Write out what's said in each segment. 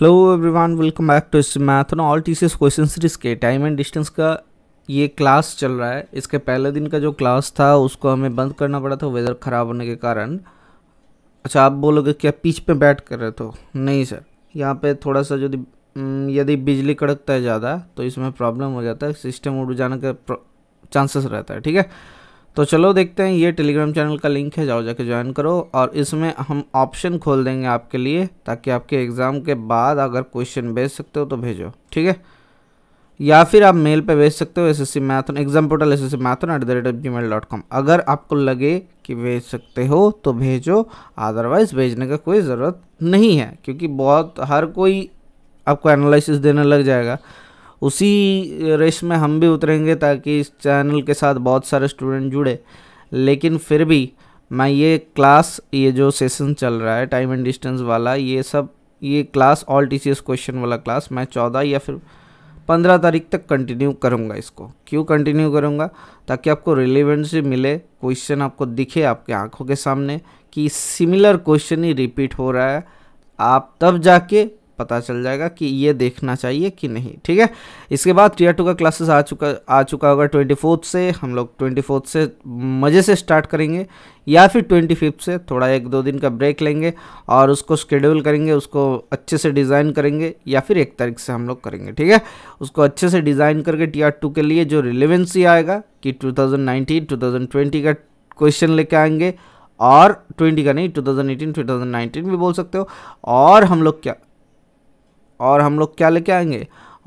Hello everyone welcome back to इस math ना all TCS question series के time and distance का ये क्लास चल रहा है इसके पहले दिन का जो क्लास था उसको हमें बंद करना पड़ा था वेदर ख़राब होने के कारण अच्छा आप बोलोगे क्या पीच पे बैठ कर रहे तो नहीं सर यहाँ पे थोड़ा सा यदि हम्म, यदि बिजली कड़कता है ज़्यादा तो इसमें प्रॉब्लम हो जाता है सिस्टम उड़ जाने का चांसेस रहता है ठीक है तो चलो देखते हैं ये टेलीग्राम चैनल का लिंक है जाओ जाके ज्वाइन करो और इसमें हम ऑप्शन खोल देंगे आपके लिए ताकि आपके एग्ज़ाम के बाद अगर क्वेश्चन भेज सकते हो तो भेजो ठीक है या फिर आप मेल पे भेज सकते हो एस एस सी मैथन exam portal S S C मैथन at the rate of Gmail dot com अगर आपको लगे कि भेज सकते हो तो भेजो अदरवाइज़ भेजने का कोई ज़रूरत नहीं है क्योंकि बहुत हर कोई आपको एनालिसिस देने लग जाएगा उसी रेस में हम भी उतरेंगे ताकि इस चैनल के साथ बहुत सारे स्टूडेंट जुड़े लेकिन फिर भी मैं ये क्लास ये जो सेशन चल रहा है टाइम एंड डिस्टेंस वाला ये सब ये क्लास ऑल टी क्वेश्चन वाला क्लास मैं चौदह या फिर पंद्रह तारीख तक कंटिन्यू करूँगा इसको क्यों कंटिन्यू करूँगा ताकि आपको रिलेवेंसी मिले क्वेश्चन आपको दिखे आपके आंखों के सामने कि सिमिलर क्वेश्चन ही रिपीट हो रहा है आप तब जाके पता चल जाएगा कि ये देखना चाहिए कि नहीं ठीक है इसके बाद टीयर टू का क्लासेस आ चुका आ चुका होगा ट्वेंटी फोर्थ से हम लोग ट्वेंटी फोर्थ से मज़े से स्टार्ट करेंगे या फिर ट्वेंटी फिफ्थ से थोड़ा एक दो दिन का ब्रेक लेंगे और उसको शेड्यूल करेंगे उसको अच्छे से डिज़ाइन करेंगे या फिर एक तारीख से हम लोग करेंगे ठीक है उसको अच्छे से डिज़ाइन करके टी आर टू के लिए जो रिलेवेंसी आएगा कि two thousand nineteen two thousand twenty का क्वेश्चन लेके आएंगे और ट्वेंटी का नहीं 2018 2019 भी बोल सकते हो और हम लोग क्या और हम लोग क्या लेके आएंगे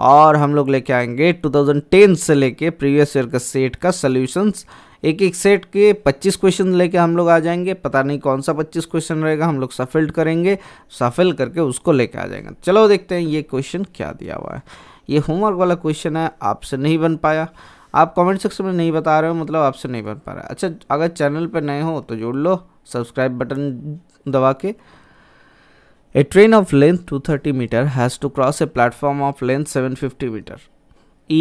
और हम लोग लेके आएंगे 2010 से लेके प्रीवियस ईयर का सेट का सॉल्यूशंस एक एक सेट के 25 क्वेश्चन लेके हम लोग आ जाएंगे पता नहीं कौन सा 25 क्वेश्चन रहेगा हम लोग सफिल्ड करेंगे सफिल करके उसको लेके आ जाएंगे चलो देखते हैं ये क्वेश्चन क्या दिया हुआ है ये होमवर्क वाला क्वेश्चन है आपसे नहीं बन पाया आप कमेंट सेक्शन में नहीं बता रहे हो मतलब आपसे नहीं बन पा रहा अच्छा अगर चैनल पर नए हो तो जोड़ लो सब्सक्राइब बटन दबा के A train of length 230 meter has to cross a platform of length 750 meter.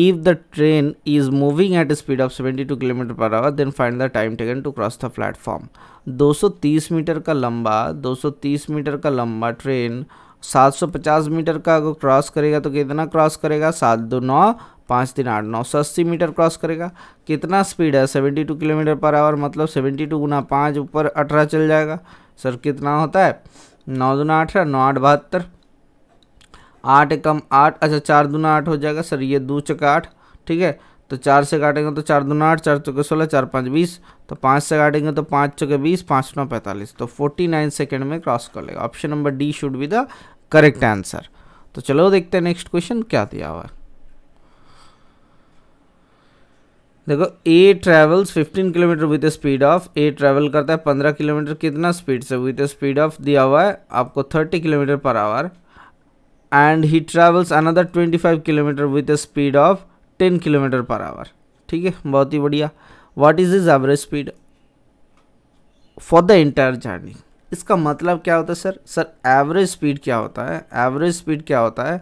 If the train is moving at a speed of 72 km per hour, then find the time taken to cross the platform. 230 metre का लंबा 230 metre का लंबा train 750 metre का अगर cross करेगा तो कितना cross करेगा सात दो नौ पाँच तीन आठ नौ सौ अस्सी मीटर क्रॉस करेगा कितना स्पीड है सेवेंटी टू किलोमीटर पर आवर मतलब सेवेंटी टू गुना पाँच ऊपर अठारह चल जाएगा सर कितना होता है नौ आठ है नौ आठ बहत्तर आठ एकम आठ अच्छा चार दुना आठ हो जाएगा सर ये दो चक आठ ठीक है तो चार से काटेंगे तो चार दुना आठ चार चौके सोलह चार पाँच बीस तो पाँच से काटेंगे तो पाँच चौके बीस पाँच नौ पैंतालीस तो फोर्टी नाइन सेकेंड में क्रॉस कर लेगा option number D should be the correct answer तो चलो देखते हैं नेक्स्ट क्वेश्चन क्या दिया हुआ है देखो a travels 15 kilometre with speed of a travel करता है 15 किलोमीटर कितना स्पीड से विद स्पीड ऑफ दिया हुआ है आपको 30 किलोमीटर पर hour and he travels another 25 kilometre with speed of 10 kilometre पर आवर ठीक है बहुत ही बढ़िया what is is average speed for the entire journey इसका मतलब क्या होता है सर सर एवरेज स्पीड क्या होता है एवरेज स्पीड क्या होता है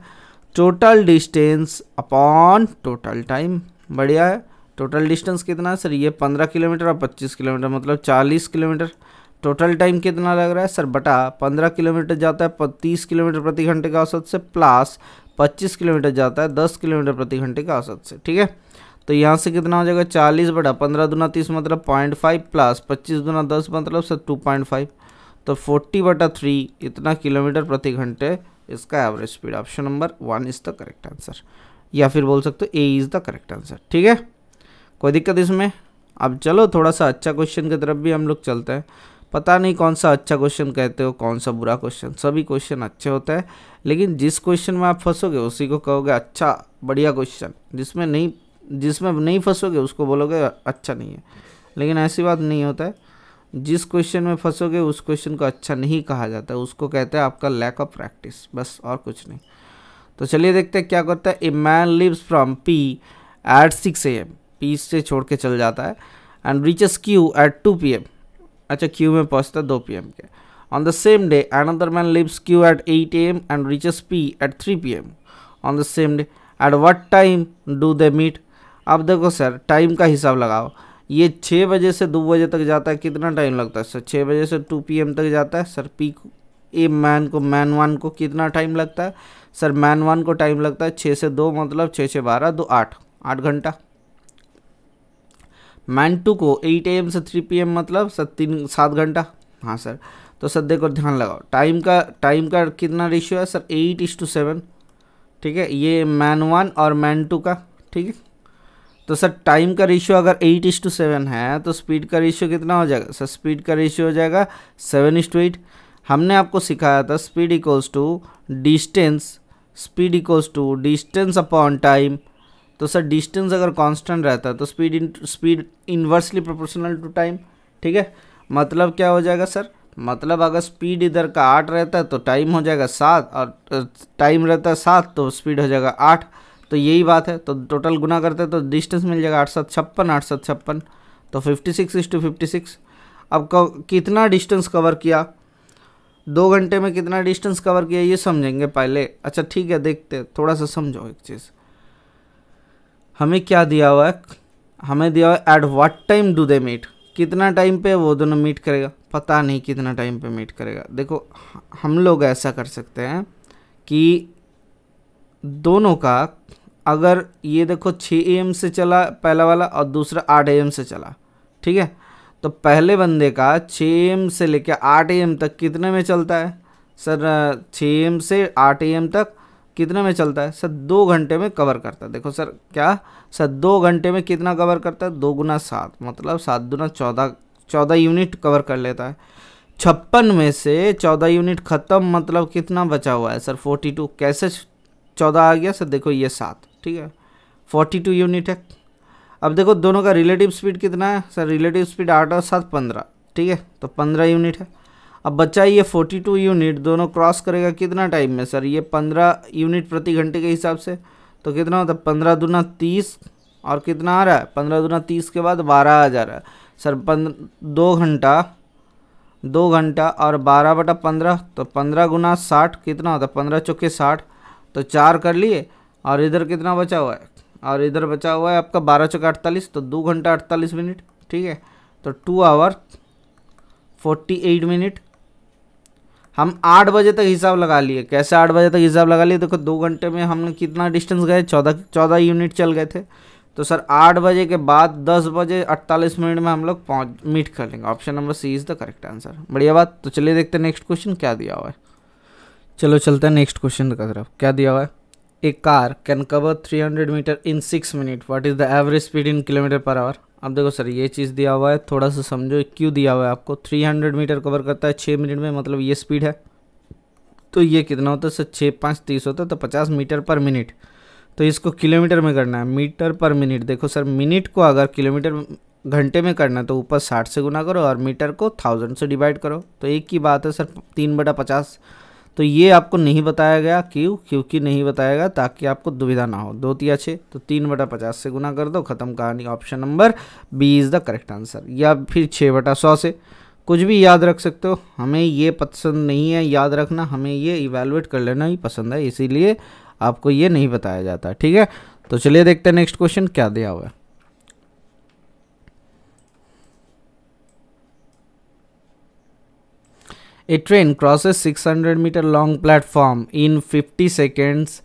total distance upon total time बढ़िया है टोटल डिस्टेंस कितना है सर ये पंद्रह किलोमीटर और पच्चीस किलोमीटर मतलब चालीस किलोमीटर टोटल टाइम कितना लग रहा है सर बटा पंद्रह किलोमीटर जाता है तीस किलोमीटर प्रति घंटे का औसत से प्लस पच्चीस किलोमीटर जाता है दस किलोमीटर प्रति घंटे का औसत से ठीक है तो यहाँ से कितना हो जाएगा चालीस बटा पंद्रह दुना तीस मतलब पॉइंट फाइव प्लस पच्चीस दुना दस मतलब सर टू पॉइंट फाइव तो फोर्टी बटा थ्री इतना किलोमीटर प्रति घंटे इसका average speed option number one is the correct answer या फिर बोल सकते हो A is the correct answer ठीक है कोई दिक्कत इसमें अब चलो थोड़ा सा अच्छा क्वेश्चन की तरफ भी हम लोग चलते हैं पता नहीं कौन सा अच्छा क्वेश्चन कहते हो कौन सा बुरा क्वेश्चन सभी क्वेश्चन अच्छे होते हैं लेकिन जिस क्वेश्चन में आप फंसोगे उसी को कहोगे अच्छा बढ़िया क्वेश्चन जिसमें नहीं जिसमें नहीं फंसोगे उसको बोलोगे अच्छा नहीं है लेकिन ऐसी बात नहीं होता है जिस क्वेश्चन में फंसोगे उस क्वेश्चन को अच्छा नहीं कहा जाता है उसको कहते हैं आपका लैक ऑफ प्रैक्टिस बस और कुछ नहीं तो चलिए देखते हैं क्या करता है a man leaves from P at six A M पीस से छोड़ के चल जाता है and reaches Q at two P अच्छा क्यू में पहुँचता है दो पी के on the same day another man leaves Q at eight A M and reaches P at three P on the same day at what time do they meet अब देखो sir time का हिसाब लगाओ ये छः बजे से दो बजे तक जाता है कितना टाइम लगता है सर छः बजे से टू पी तक जाता है सर पी ए मैन को मैन वन को कितना टाइम लगता है सर मैन वन को टाइम लगता है छः से दो मतलब छः से बारह दो आठ आठ घंटा मैंटू को एट एम से थ्री पी मतलब सर तीन सात घंटा हाँ सर तो सर देखो ध्यान लगाओ टाइम का टाइम का कितना रेशियो है sir eight is to seven ठीक है ये मैन वन और मैन टू का ठीक है तो सर टाइम का रेशियो अगर एट इज टू सेवन है तो स्पीड का रेशियो कितना हो जाएगा सर स्पीड का रेशियो हो जाएगा सेवन इज टू एट हमने आपको सिखाया था speed equals to distance speed equals to distance upon time तो सर डिस्टेंस अगर कांस्टेंट रहता है तो speed in speed inversely proportional to time ठीक है मतलब क्या हो जाएगा सर मतलब अगर स्पीड इधर का आठ रहता है तो टाइम हो जाएगा सात और टाइम रहता है सात तो स्पीड हो जाएगा आठ तो यही बात है तो टोटल गुना करते हैं तो डिस्टेंस मिल जाएगा आठ सात छप्पन आठ सात छप्पन तो fifty six is to fifty six अब कितना डिस्टेंस कवर किया दो घंटे में कितना डिस्टेंस कवर किया ये समझेंगे पहले अच्छा ठीक है देखते थोड़ा सा समझो एक चीज़ हमें क्या दिया हुआ है हमें दिया हुआ है at what time do they meet कितना टाइम पे वो दोनों मीट करेगा पता नहीं कितना टाइम पे मीट करेगा देखो हम लोग ऐसा कर सकते हैं कि दोनों का अगर ये देखो 6 एम से चला पहला वाला और दूसरा 8 एम से चला ठीक है तो पहले बंदे का 6 एम से लेकर 8 एम तक कितने में चलता है सर 6 एम से 8 एम तक कितने में चलता है सर दो घंटे में कवर करता है देखो सर क्या सर दो घंटे में कितना कवर करता है दो गुना सात मतलब सात दुना चौदह चौदह यूनिट कवर कर लेता है छप्पन में से चौदह यूनिट ख़त्म मतलब कितना बचा हुआ है सर फोर्टी टू कैसे चौदह आ गया सर देखो ये सात ठीक है फोर्टी टू यूनिट है अब देखो दोनों का रिलेटिव स्पीड कितना है सर रिलेटिव स्पीड आठ और सात पंद्रह ठीक है तो पंद्रह यूनिट है अब बच्चा ये 42 यूनिट दोनों क्रॉस करेगा कितना टाइम में सर ये 15 यूनिट प्रति घंटे के हिसाब से तो कितना होता है पंद्रह दुना तीस और कितना आ रहा है पंद्रह दुना तीस के बाद बारह आ जा रहा है सर पंद्रह दो घंटा दो घंटा और बारह बटा पंद्रह तो पंद्रह गुना साठ कितना होता है पंद्रह चौके साठ तो चार कर लिए और इधर कितना बचा हुआ है और इधर बचा हुआ है आपका बारह चौके अड़तालीस तो दो घंटा अड़तालीस मिनट ठीक है तो two hour forty eight minute हम आठ बजे तक हिसाब लगा लिए कैसे आठ बजे तक हिसाब लगा लिए देखो दो घंटे में हमने कितना डिस्टेंस गए चौदह चौदह यूनिट चल गए थे तो सर आठ बजे के बाद दस बजे अट्ठालीस मिनट में हम लोग पहुँच मीट कर लेंगे option number C is the correct answer बढ़िया बात तो चलिए देखते हैं नेक्स्ट क्वेश्चन क्या दिया हुआ है चलो चलते हैं नेक्स्ट क्वेश्चन का तरफ क्या दिया हुआ है a car can cover 300 metre in six minute what is the average speed in kilometre पर आवर अब देखो सर ये चीज़ दिया हुआ है थोड़ा सा समझो क्यों दिया हुआ है आपको 300 मीटर कवर करता है छः मिनट में मतलब ये स्पीड है तो ये कितना होता है सर छः पाँच तीस होता है तो पचास मीटर पर मिनट तो इसको किलोमीटर में करना है मीटर पर मिनट देखो सर मिनट को अगर किलोमीटर घंटे में करना है तो ऊपर साठ से गुना करो और मीटर को थाउजेंड से डिवाइड करो तो एक ही बात है सर तीन बटा पचास तो ये आपको नहीं बताया गया क्यों क्योंकि नहीं बताया गया ताकि आपको दुविधा ना हो दो तिया छः तो तीन बटा पचास से गुना कर दो ख़त्म कहानी option number B is the correct answer या फिर छः बटा सौ से कुछ भी याद रख सकते हो हमें ये पसंद नहीं है याद रखना हमें ये इवेलुएट कर लेना ही पसंद है इसीलिए आपको ये नहीं बताया जाता ठीक है तो चलिए देखते हैं नेक्स्ट क्वेश्चन क्या दिया हुआ है A train crosses 600 meter long platform in 50 seconds.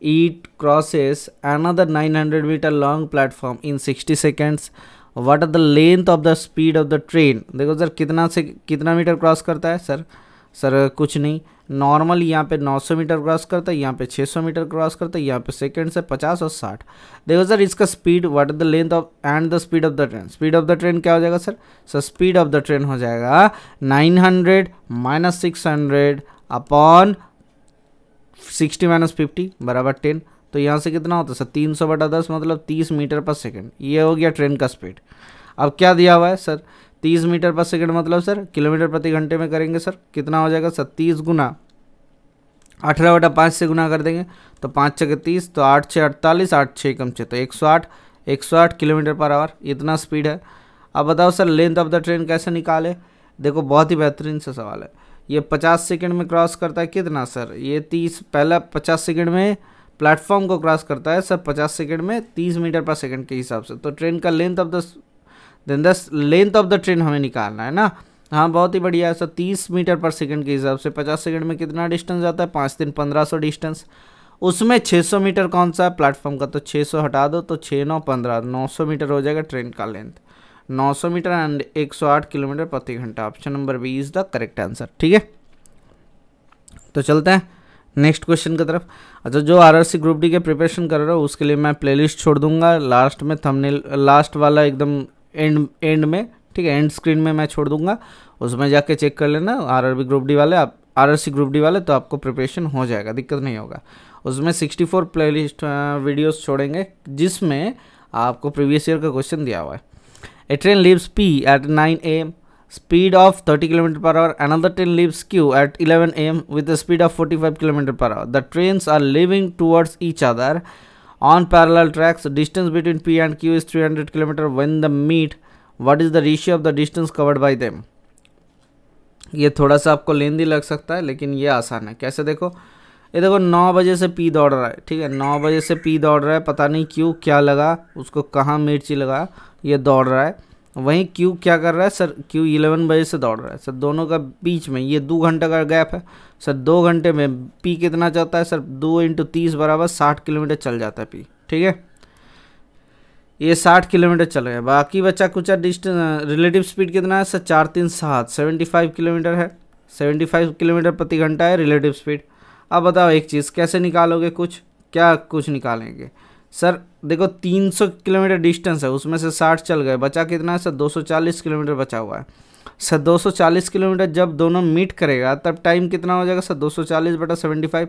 It crosses another 900 meter long platform in 60 seconds. What are the length of the speed of the train? देखो सर कितना से कितना मीटर क्रॉस करता है सर सर कुछ नहीं normal यहाँ पे 900 मीटर क्रॉस करता है यहाँ पे 600 मीटर क्रॉस करता है यहाँ पे सेकंड से 50 और 60 देखो सर इसका speed what is the length of and the speed of the train speed of the train क्या हो जाएगा sir sir speed of the train हो जाएगा 900 hundred minus six hundred upon sixty minus fifty बराबर ten तो यहाँ से कितना होता है सर तीन सौ बटा दस मतलब तीस मीटर पर सेकेंड ये हो गया ट्रेन का स्पीड अब क्या दिया हुआ है सर तीस मीटर पर सेकेंड मतलब सर किलोमीटर प्रति घंटे में करेंगे सर कितना हो जाएगा सत्तीस गुना अठारह बटा पाँच से गुना कर देंगे तो पाँच छः तीस तो आठ छः अड़तालीस आठ छः कम छः तो एक सौ आठ एक सौ आठ किलोमीटर पर आवर इतना स्पीड है अब बताओ sir length of the train कैसे निकाले देखो बहुत ही बेहतरीन सा सवाल है ये पचास सेकेंड में क्रॉस करता है कितना सर ये तीस पहला पचास सेकेंड में प्लेटफॉर्म को क्रॉस करता है सर पचास सेकेंड में तीस मीटर पर सेकेंड के हिसाब से तो ट्रेन का लेंथ ऑफ द देन दस लेंथ ऑफ द ट्रेन हमें निकालना है ना हाँ बहुत ही बढ़िया सर तीस मीटर पर सेकंड के हिसाब से पचास सेकंड में कितना डिस्टेंस आता है पाँच दिन पंद्रह सौ डिस्टेंस उसमें छः सौ मीटर कौन सा है प्लेटफॉर्म का तो छः सौ हटा दो तो छः नौ पंद्रह नौ सौ मीटर हो जाएगा ट्रेन का लेंथ नौ सौ मीटर एंड एक सौ आठ किलोमीटर प्रति घंटा option number B is the correct answer ठीक है तो चलते हैं नेक्स्ट क्वेश्चन की तरफ अच्छा जो आरआरसी ग्रुप डी के प्रिपरेशन कर रहे हो उसके लिए मैं प्लेलिस्ट छोड़ दूंगा लास्ट में थमने लास्ट वाला एकदम एंड एंड में ठीक है एंड स्क्रीन में मैं छोड़ दूंगा उसमें जाके चेक कर लेना आरआरबी ग्रुप डी वाले आप आरआरसी ग्रुप डी वाले तो आपको प्रिपरेशन हो जाएगा दिक्कत नहीं होगा उसमें 64 प्लेलिस्ट वीडियोज छोड़ेंगे जिसमें आपको प्रीवियस ईयर का क्वेश्चन दिया हुआ है a train leaves P at nine A M speed of thirty kilometre पर hour another train leaves Q at eleven A M with speed of forty five kilometre पर hour the trains are leaving towards each other on parallel tracks distance between p and q is 300 km when the meet what is the ratio of the distance covered by them ये थोड़ा सा आपको लेंदी लग सकता है लेकिन ये आसान है कैसे देखो ये देखो नौ बजे से पी दौड़ रहा है ठीक है नौ बजे से पी दौड़ रहा है पता नहीं क्यों क्या लगा उसको कहाँ मिर्ची लगा ये दौड़ रहा है वहीं क्यू क्या कर रहा है सर क्यू इलेवन बजे से दौड़ रहा है सर दोनों का बीच में ये दो घंटे का गैप है सर दो घंटे में पी कितना चलता है सर दो इंटू तीस बराबर साठ किलोमीटर चल जाता है पी ठीक है ये साठ किलोमीटर चल रहा है बाकी बच्चा कुछ डिस्टेंस रिलेटिव स्पीड कितना है सर चार तीन सात सेवेंटी फाइव किलोमीटर है सेवेंटी फाइव किलोमीटर प्रति घंटा है रिलेटिव स्पीड अब बताओ एक चीज़ कैसे निकालोगे कुछ क्या कुछ निकालेंगे सर देखो 300 किलोमीटर डिस्टेंस है उसमें से 60 चल गए बचा कितना है सर 240 किलोमीटर बचा हुआ है सर 240 किलोमीटर जब दोनों मीट करेगा तब टाइम कितना हो जाएगा सर 240 बटा 75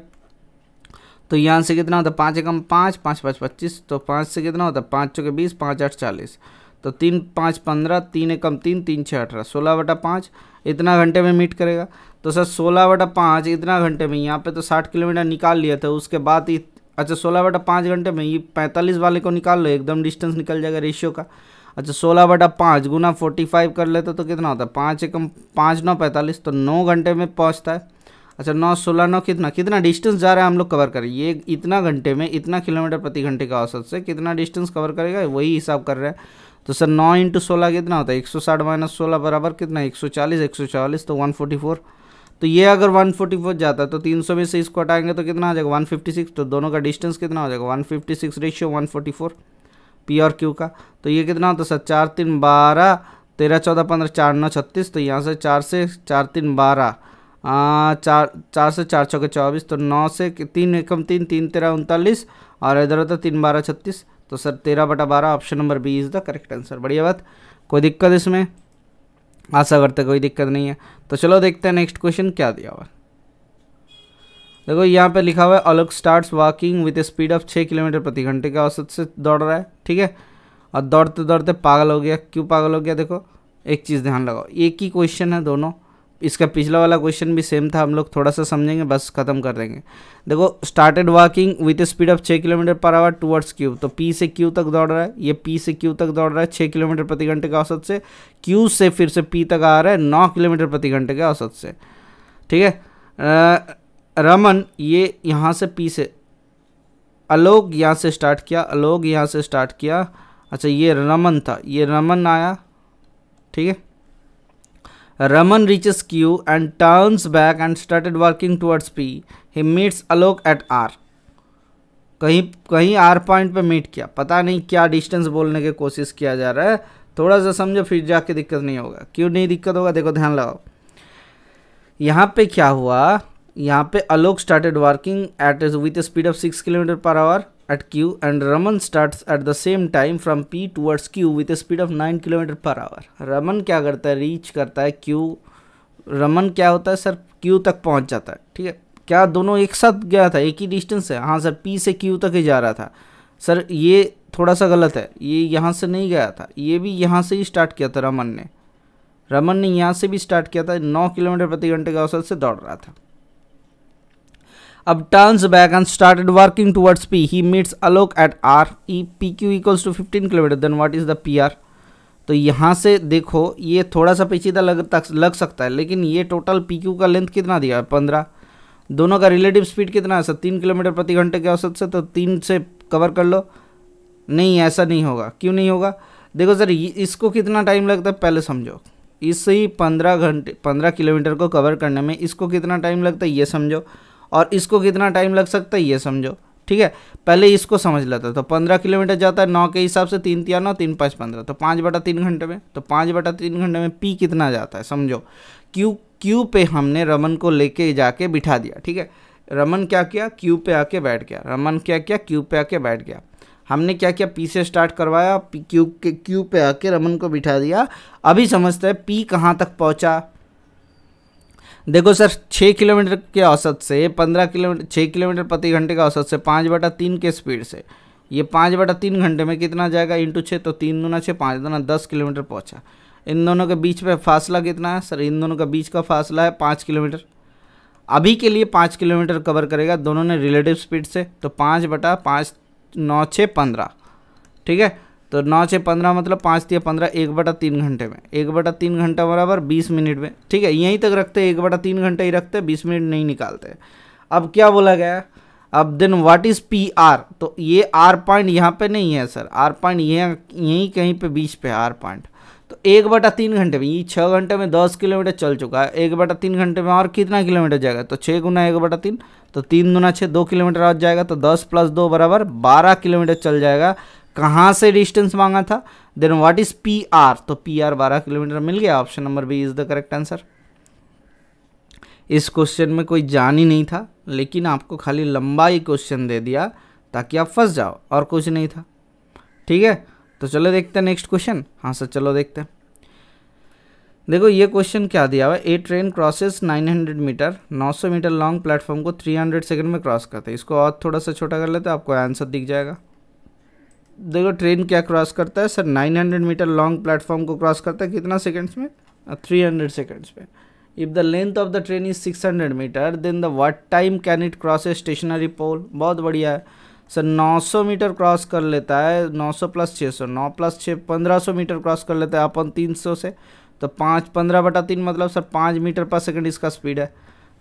तो यहाँ से कितना होता है पाँच एकम पाँच पाँच पाँच पच्चीस तो पाँच से कितना होता है पाँच चौके बीस पाँच आठ चालीस तो तीन पाँच पंद्रह तीन एकम तीन तीन छः अठारह सोलह बटा पाँच इतना घंटे में मीट करेगा तो सर सोलह बटा पाँच इतना घंटे में यहाँ पे तो साठ किलोमीटर निकाल लिया था उसके बाद ही अच्छा सोलह बटा पाँच घंटे में ये पैंतालीस वाले को निकाल लो एकदम डिस्टेंस निकल जाएगा रेशियो का अच्छा सोलह बटा पाँच गुना फोर्टी फाइव कर लेते तो कितना होता है पाँच एकम पाँच नौ पैंतालीस तो नौ घंटे में पहुँचता है अच्छा नौ सोलह नौ कितना कितना डिस्टेंस जा रहा है हम लोग कवर करें ये इतना घंटे में इतना किलोमीटर प्रति घंटे का औसत से कितना डिस्टेंस कवर करेगा वही हिसाब कर रहे हैं तो सर नौ इंटू सोलह कितना होता है एक सौ साठ माइनस सोलह बराबर कितना एक सौ चालीस एक सौ चालीस तो वन फोर्टी फोर तो ये अगर 144 जाता है तो 300 में से इसको हटाएंगे तो कितना आ जाएगा 156 तो दोनों का डिस्टेंस कितना हो जाएगा 156 रेशियो वन पी और क्यू का तो ये कितना होता है सर चार तीन बारह तेरह चौदह पंद्रह चार नौ छत्तीस तो यहाँ से चार से चार तीन बारह चार चार से चार चौके चौबीस तो नौ से तीन एकम तीन तीन तेरह उनतालीस और इधर होता तीन बारह छत्तीस तो सर तेरह बटा बारह option number B is the correct answer बढ़िया बात कोई दिक्कत इसमें आशा करते कोई दिक्कत नहीं है तो चलो देखते हैं नेक्स्ट क्वेश्चन क्या दिया हुआ देखो यहाँ पे लिखा हुआ है अलग starts walking with speed of छः किलोमीटर प्रति घंटे के औसत से दौड़ रहा है ठीक है और दौड़ते दौड़ते पागल हो गया क्यों पागल हो गया देखो एक चीज़ ध्यान लगाओ एक ही क्वेश्चन है दोनों इसका पिछला वाला क्वेश्चन भी सेम था हम लोग थोड़ा सा समझेंगे बस खत्म कर देंगे देखो started walking with speed of छः किलोमीटर पर आवर टूवर्ड्स क्यू तो पी से क्यू तक दौड़ रहा है ये पी से क्यू तक दौड़ रहा है छः किलोमीटर प्रति घंटे के औसत से क्यू से फिर से पी तक आ रहा है नौ किलोमीटर प्रति घंटे के औसत से ठीक है रमन ये यहाँ से पी से अलोक यहाँ से स्टार्ट किया अलोक यहाँ से स्टार्ट किया अच्छा ये रमन था ये रमन आया ठीक है Raman reaches Q and turns back and started working towards P. He meets Alok at R. कहीं कहीं आर पॉइंट पे मीट किया पता नहीं क्या डिस्टेंस बोलने की कोशिश किया जा रहा है थोड़ा सा समझो फिर जाके दिक्कत नहीं होगा क्यों नहीं दिक्कत होगा देखो ध्यान लगाओ यहाँ पे क्या हुआ यहाँ पे Alok started working at with speed of six kilometre पर hour at Q and Raman starts at the same time from P towards Q with a speed of 9 km per hour. Raman क्या करता है रीच करता है Q रमन क्या होता है sir Q तक पहुँच जाता है ठीक है क्या दोनों एक साथ गया था एक ही डिस्टेंस है हाँ सर P से Q तक ही जा रहा था सर ये थोड़ा सा गलत है ये यहाँ से नहीं गया था ये भी यहाँ से ही स्टार्ट किया था रमन ने रमन ने यहाँ से भी स्टार्ट किया था नौ किलोमीटर प्रति घंटे का औसत से दौड़ रहा था अब and start working towards P he meets Alok at R E P Q equals to fifteen kilometre then what is the P R तो यहाँ से देखो ये थोड़ा सा पेचीदा लग तक लग सकता है लेकिन ये टोटल पी क्यू का लेंथ कितना दिया है पंद्रह दोनों का रिलेटिव स्पीड कितना है सर तीन किलोमीटर प्रति घंटे के औसत से तो तीन से कवर कर लो नहीं ऐसा नहीं होगा क्यों नहीं होगा देखो सर इसको कितना टाइम लगता है पहले समझो इस ही पंद्रह घंटे पंद्रह किलोमीटर को कवर करने में इसको कितना टाइम लगता है ये समझो और इसको कितना टाइम लग सकता है ये समझो ठीक है पहले इसको समझ लेता तो पंद्रह किलोमीटर जाता है नौ के हिसाब से तीन तिया नौ तीन पाँच पंद्रह तो पाँच बटा तीन घंटे में तो पाँच बटा तीन घंटे में पी कितना जाता है समझो क्यू क्यू पे हमने रमन को लेके जाके बिठा दिया ठीक है रमन क्या किया क्यू पे आके बैठ गया रमन क्या किया क्यू पे आके बैठ गया हमने क्या किया पी से स्टार्ट करवाया क्यू के क्यू पे आके रमन को बिठा दिया अभी समझते हैं पी कहाँ तक पहुँचा देखो सर छः किलोमीटर के औसत से पंद्रह किलोमीटर छः किलोमीटर प्रति घंटे का औसत से पाँच बटा तीन के स्पीड से ये पाँच बटा तीन घंटे में कितना जाएगा इंटू छः तो तीन दूना छः पाँच दूना दस किलोमीटर पहुँचा इन दोनों के बीच में फासला कितना है सर इन दोनों के बीच का फासला है पाँच किलोमीटर अभी के लिए पाँच किलोमीटर कवर करेगा दोनों ने रिलेटिव स्पीड से तो पाँच बटा पाँच नौ छः पंद्रह ठीक है तो नौ छः पंद्रह मतलब पाँच तीन पंद्रह एक बटा तीन घंटे में एक बटा तीन घंटा बराबर बीस मिनट में ठीक है यहीं तक रखते एक बटा तीन घंटा ही रखते बीस मिनट नहीं निकालते अब क्या बोला गया अब then what is P R तो ये आर पॉइंट यहाँ पे नहीं है सर आर पॉइंट ये यहीं कहीं पे बीच पे आर पॉइंट तो एक बटा तीन घंटे में ये छः घंटे में दस किलोमीटर चल चुका है एक बटा तीन घंटे में और कितना किलोमीटर जाएगा तो छः गुना एक बटा तीन तो तीन गुना छः दो किलोमीटर आ जाएगा तो दस प्लस दो बराबर बारह किलोमीटर चल जाएगा कहाँ से डिस्टेंस मांगा था then what is P R तो पी आर बारह किलोमीटर मिल गया option number B is the correct answer इस क्वेश्चन में कोई जान ही नहीं था लेकिन आपको खाली लंबा ही क्वेश्चन दे दिया ताकि आप फंस जाओ और कुछ नहीं था ठीक है तो चलो देखते हैं नेक्स्ट क्वेश्चन हाँ सर चलो देखते हैं देखो ये क्वेश्चन क्या दिया हुआ है a train crosses 900 metre 900 metre long platform को 300 सेकंड में क्रॉस करते हैं इसको और थोड़ा सा छोटा कर लेते हैं आपको आंसर दिख जाएगा देखो ट्रेन क्या क्रॉस करता है सर 900 मीटर लॉन्ग प्लेटफॉर्म को क्रॉस करता है कितना सेकंड्स में 300 सेकंड्स में if the length of the train is 600 metre then the what time can it cross a stationary pole बहुत बढ़िया है सर 900 मीटर क्रॉस कर लेता है 900 प्लस 600 नौ प्लस छः पंद्रह मीटर क्रॉस कर लेता है अपन तीन से तो पाँच पंद्रह बटा तीन मतलब सर पाँच मीटर पर सेकेंड इसका स्पीड है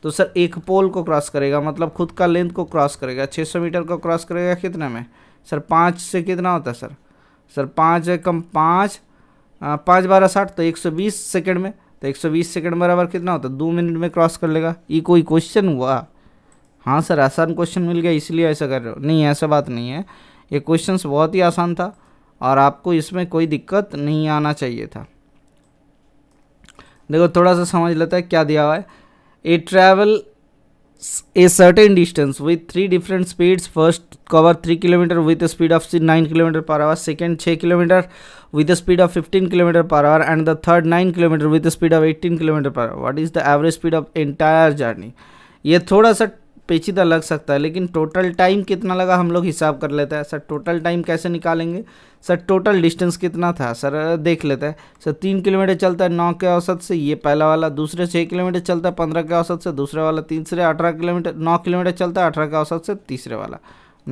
तो सर एक पोल को क्रॉस करेगा मतलब खुद का लेंथ को क्रॉस करेगा छः मीटर को क्रॉस करेगा कितने में सर पाँच से कितना होता है सर सर पाँच कम पाँच पाँच बारह साठ तो एक सौ बीस सेकेंड में तो एक सौ बीस सेकेंड बराबर कितना होता है दो मिनट में क्रॉस कर लेगा ये कोई क्वेश्चन हुआ हाँ सर आसान क्वेश्चन मिल गया इसलिए ऐसा कर रहे हो नहीं ऐसा बात नहीं है ये क्वेश्चन बहुत ही आसान था और आपको इसमें कोई दिक्कत नहीं आना चाहिए था देखो थोड़ा सा समझ लेता है क्या दिया हुआ है a travel a certain distance with three different speeds first cover 3 km with a speed of 9 km per hour second 6 km with a speed of 15 km per hour and the third 9 km with a speed of 18 km per hour what is the average speed of entire journey ये थोड़ा सा पेचीदा लग सकता है लेकिन total time कितना लगा हम लोग हिसाब कर लेते हैं सर टोटल टाइम कैसे निकालेंगे सर टोटल डिस्टेंस कितना था सर देख लेते हैं सर तीन किलोमीटर चलता है नौ के औसत से ये पहला वाला दूसरे छः किलोमीटर चलता है पंद्रह के औसत से दूसरे वाला तीसरे अठारह किलोमीटर नौ किलोमीटर चलता है अठारह के औसत से तीसरे वाला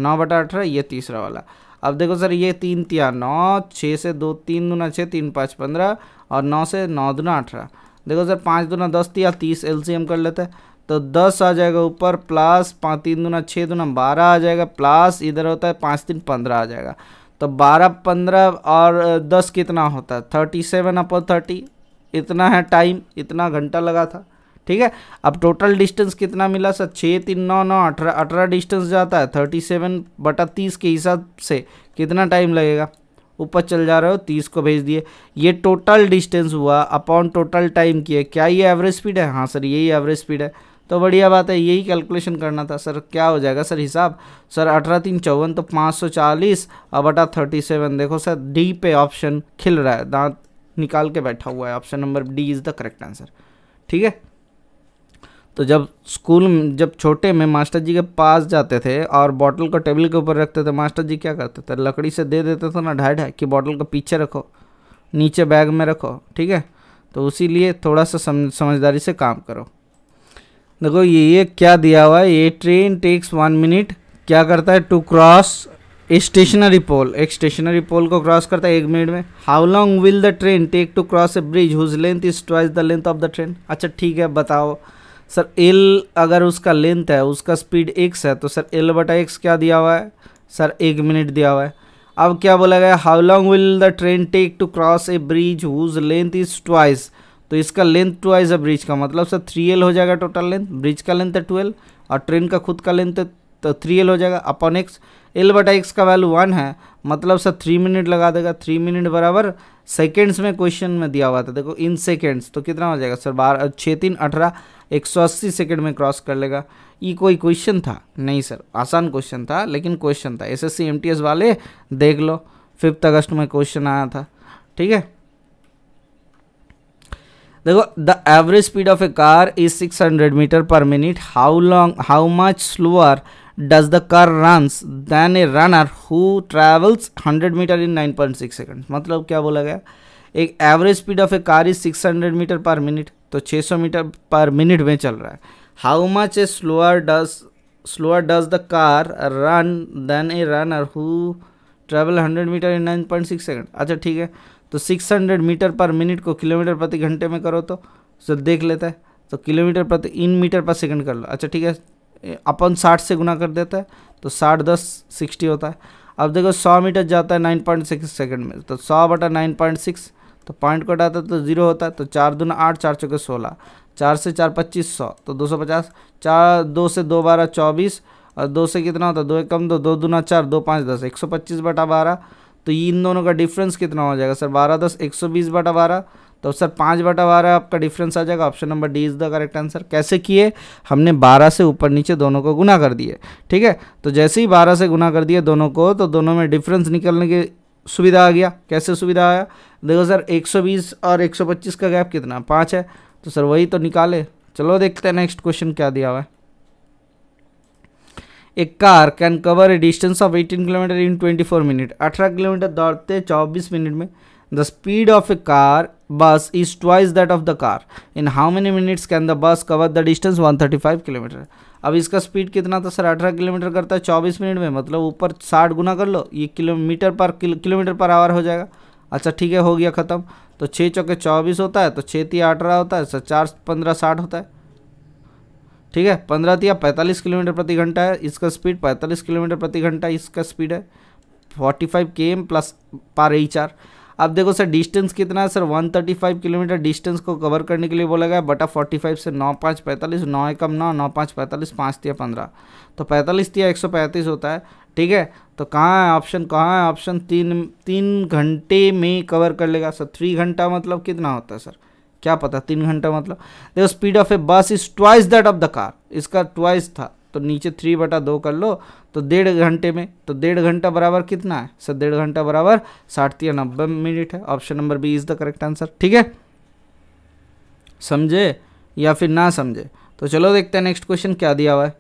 नौ बटा अठारह ये तीसरा वाला अब देखो सर ये तीन तिया नौ छः से दो तीन दूना छः तीन पाँच पंद्रह और नौ से नौ दूना अठारह देखो सर पाँच दूना दस तिया तीस एल कर लेते हैं तो दस आ जाएगा ऊपर प्लस पाँच तीन दूना छः दूना बारह आ जाएगा प्लस इधर होता है पाँच तीन पंद्रह आ जाएगा तो बारह पंद्रह और दस कितना होता है थर्टी सेवन अपॉन थर्टी इतना है टाइम इतना घंटा लगा था ठीक है अब टोटल डिस्टेंस कितना मिला सर छः तीन नौ नौ अठारह अठारह डिस्टेंस जाता है थर्टी सेवन बटा तीस के हिसाब से कितना टाइम लगेगा ऊपर चल जा रहे हो तीस को भेज दिए ये टोटल डिस्टेंस हुआ अपॉन टोटल टाइम की है क्या ये एवरेज स्पीड है हाँ सर यही एवरेज स्पीड है तो बढ़िया बात है यही कैलकुलेशन करना था सर क्या हो जाएगा सर हिसाब सर अठारह तीन चौवन तो पाँच सौ चालीस और थर्टी सेवन देखो सर डी पे ऑप्शन खिल रहा है दांत निकाल के बैठा हुआ है option number D is the correct answer ठीक है तो जब स्कूल जब छोटे में मास्टर जी के पास जाते थे और बॉटल को टेबल के ऊपर रखते थे मास्टर जी क्या करते थे लकड़ी से दे देते थे ना ढाई ढाई कि बॉटल को पीछे रखो नीचे बैग में रखो ठीक है तो उसी लिए थोड़ा सा समझदारी से काम करो देखो ये ये क्या दिया हुआ है ये ट्रेन टेक्स वन मिनट क्या करता है टू क्रॉस स्टेशनरी पोल एक स्टेशनरी पोल को क्रॉस करता है एक मिनट में how long will the train take to cross a bridge whose length is twice the length of the train अच्छा ठीक है बताओ सर एल अगर उसका लेंथ है उसका स्पीड एक्स है तो सर एल बटा एक्स क्या दिया हुआ है सर एक मिनट दिया हुआ है अब क्या बोला गया how long will the train take to cross a bridge whose length is twice तो इसका लेंथ टू वाइज है ब्रिज का मतलब सर थ्री एल हो जाएगा टोटल लेंथ ब्रिज का लेंथ है ट्वेल्व और ट्रेन का खुद का लेंथ है तो थ्री एल हो जाएगा अपन एक्स एल बटा एक्स का वैल्यू वन है मतलब सर थ्री मिनट लगा देगा थ्री मिनट बराबर सेकेंड्स में क्वेश्चन में दिया हुआ था देखो इन सेकेंड्स तो कितना हो जाएगा सर बारह छः तीन अठारह एक सौ अस्सी सेकेंड में क्रॉस कर लेगा ये कोई क्वेश्चन था नहीं सर आसान क्वेश्चन था लेकिन क्वेश्चन था एस एस वाले देख लो फिफ्थ अगस्त में क्वेश्चन आया था ठीक है देखो the average speed of a car is 600 metre per minute how long how much slower does the car runs than a runner who travels 100 metre in 9.6 second मतलब क्या बोला गया एक average speed of a car is 600 metre per minute तो 600 metre per minute में चल रहा है how much a slower does slower does the car run than a runner who travel 100 metre in 9.6 second अच्छा ठीक है तो 600 मीटर पर मिनट को किलोमीटर प्रति घंटे में करो तो सर तो देख लेता है तो किलोमीटर प्रति इन मीटर पर सेकंड कर लो अच्छा ठीक है अपन साठ से गुना कर देता है तो साठ दस सिक्सटी होता है अब देखो सौ मीटर जाता है नाइन पॉइंट सिक्स सेकेंड में तो सौ बटा नाइन पॉइंट सिक्स तो पॉइंट कटाता है तो जीरो होता है तो चार दूना आठ चार चौके सोलह चार से चार पच्चीस सौ तो दो सौ पचास चार दो से दो बारह चौबीस और दो से कितना होता है दो एक कम दो दो दूना चार दो पाँच दस एक सौ पच्चीस बटा बारह तो ये इन दोनों का डिफरेंस कितना हो जाएगा सर बारह दस एक सौ बीस बटा बारह तो सर पाँच बटा बारह आपका डिफरेंस आ जाएगा option number D is the correct answer कैसे किए हमने बारह से ऊपर नीचे दोनों को गुना कर दिए ठीक है तो जैसे ही बारह से गुना कर दिए दोनों को तो दोनों में डिफरेंस निकलने की सुविधा आ गया कैसे सुविधा आया देखो सर बीस और पच्चीस का गैप कितना पाँच है तो सर वही तो निकाले चलो देखते हैं नेक्स्ट क्वेश्चन क्या दिया हुआ है a car can cover a distance of 18 kilometre in 24 minute 18 kilometre दौड़ते 24 मिनट में the speed of a car bus is twice that of the car in how many minutes can the bus cover the distance 135 kilometre अब इसका speed कितना था sir अठारह kilometre करता है चौबीस मिनट में मतलब ऊपर साठ गुना कर लो ये किलोमीटर पर किलोमीटर पर आवर हो जाएगा अच्छा ठीक है हो गया ख़त्म तो छः चौके चौबीस होता है तो छः ती अठारह होता है सर चार पंद्रह साठ होता है ठीक है पंद्रह दिया पैंतालीस किलोमीटर प्रति घंटा है इसका स्पीड पैंतालीस किलोमीटर प्रति घंटा इसका स्पीड है forty five K M plus per H R अब देखो सर डिस्टेंस कितना है sir one thirty five kilometre distance को कवर करने के लिए बोला गया बटा फोर्टी फाइव से नौ पाँच पैंतालीस नौ एकम नौ नौ पाँच पैंतालीस पाँच तिया पंद्रह तो पैंतालीस तिया एक सौ पैंतीस होता है ठीक है तो कहाँ है ऑप्शन कहाँ है ऑप्शन तीन तीन घंटे में कवर कर लेगा सर थ्री घंटा मतलब कितना होता है सर क्या पता तीन घंटा मतलब देखो speed of a bus is twice that of the car इसका ट्वाइस था तो नीचे थ्री बटा दो कर लो तो डेढ़ घंटे में तो डेढ़ घंटा बराबर कितना है सर डेढ़ घंटा बराबर साठ या नब्बे मिनट है option number B is the correct answer ठीक है समझे या फिर ना समझे तो चलो देखते हैं नेक्स्ट क्वेश्चन क्या दिया हुआ है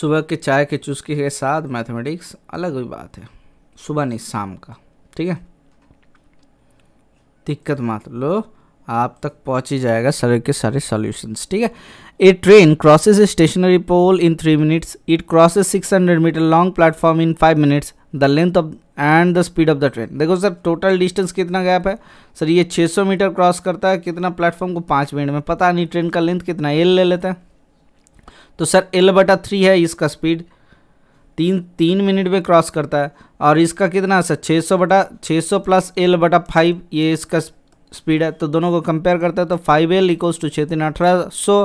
सुबह के चाय के चुस्के के साथ मैथमेटिक्स अलग ही बात है सुबह नहीं शाम का ठीक है दिक्कत मत लो आप तक पहुंच ही जाएगा सारे के सारे सॉल्यूशंस ठीक है a train a stationary pole in three minutes it six 600 metre long platform in five minutes the length of and the speed of the train देखो सर टोटल डिस्टेंस कितना गैप है सर ये 600 metre cross करता है कितना platform को पाँच minute में पता नहीं ट्रेन का लेंथ कितना एल ले लेता है तो सर एल बटा थ्री है इसका स्पीड तीन तीन मिनट में क्रॉस करता है और इसका कितना सर अच्छा, छः सौ बटा छः सौ प्लस एल बटा फाइव ये इसका स्पीड है तो दोनों को कंपेयर करता है तो फाइव एल इक्वल्स टू छः तीन अठारह सौ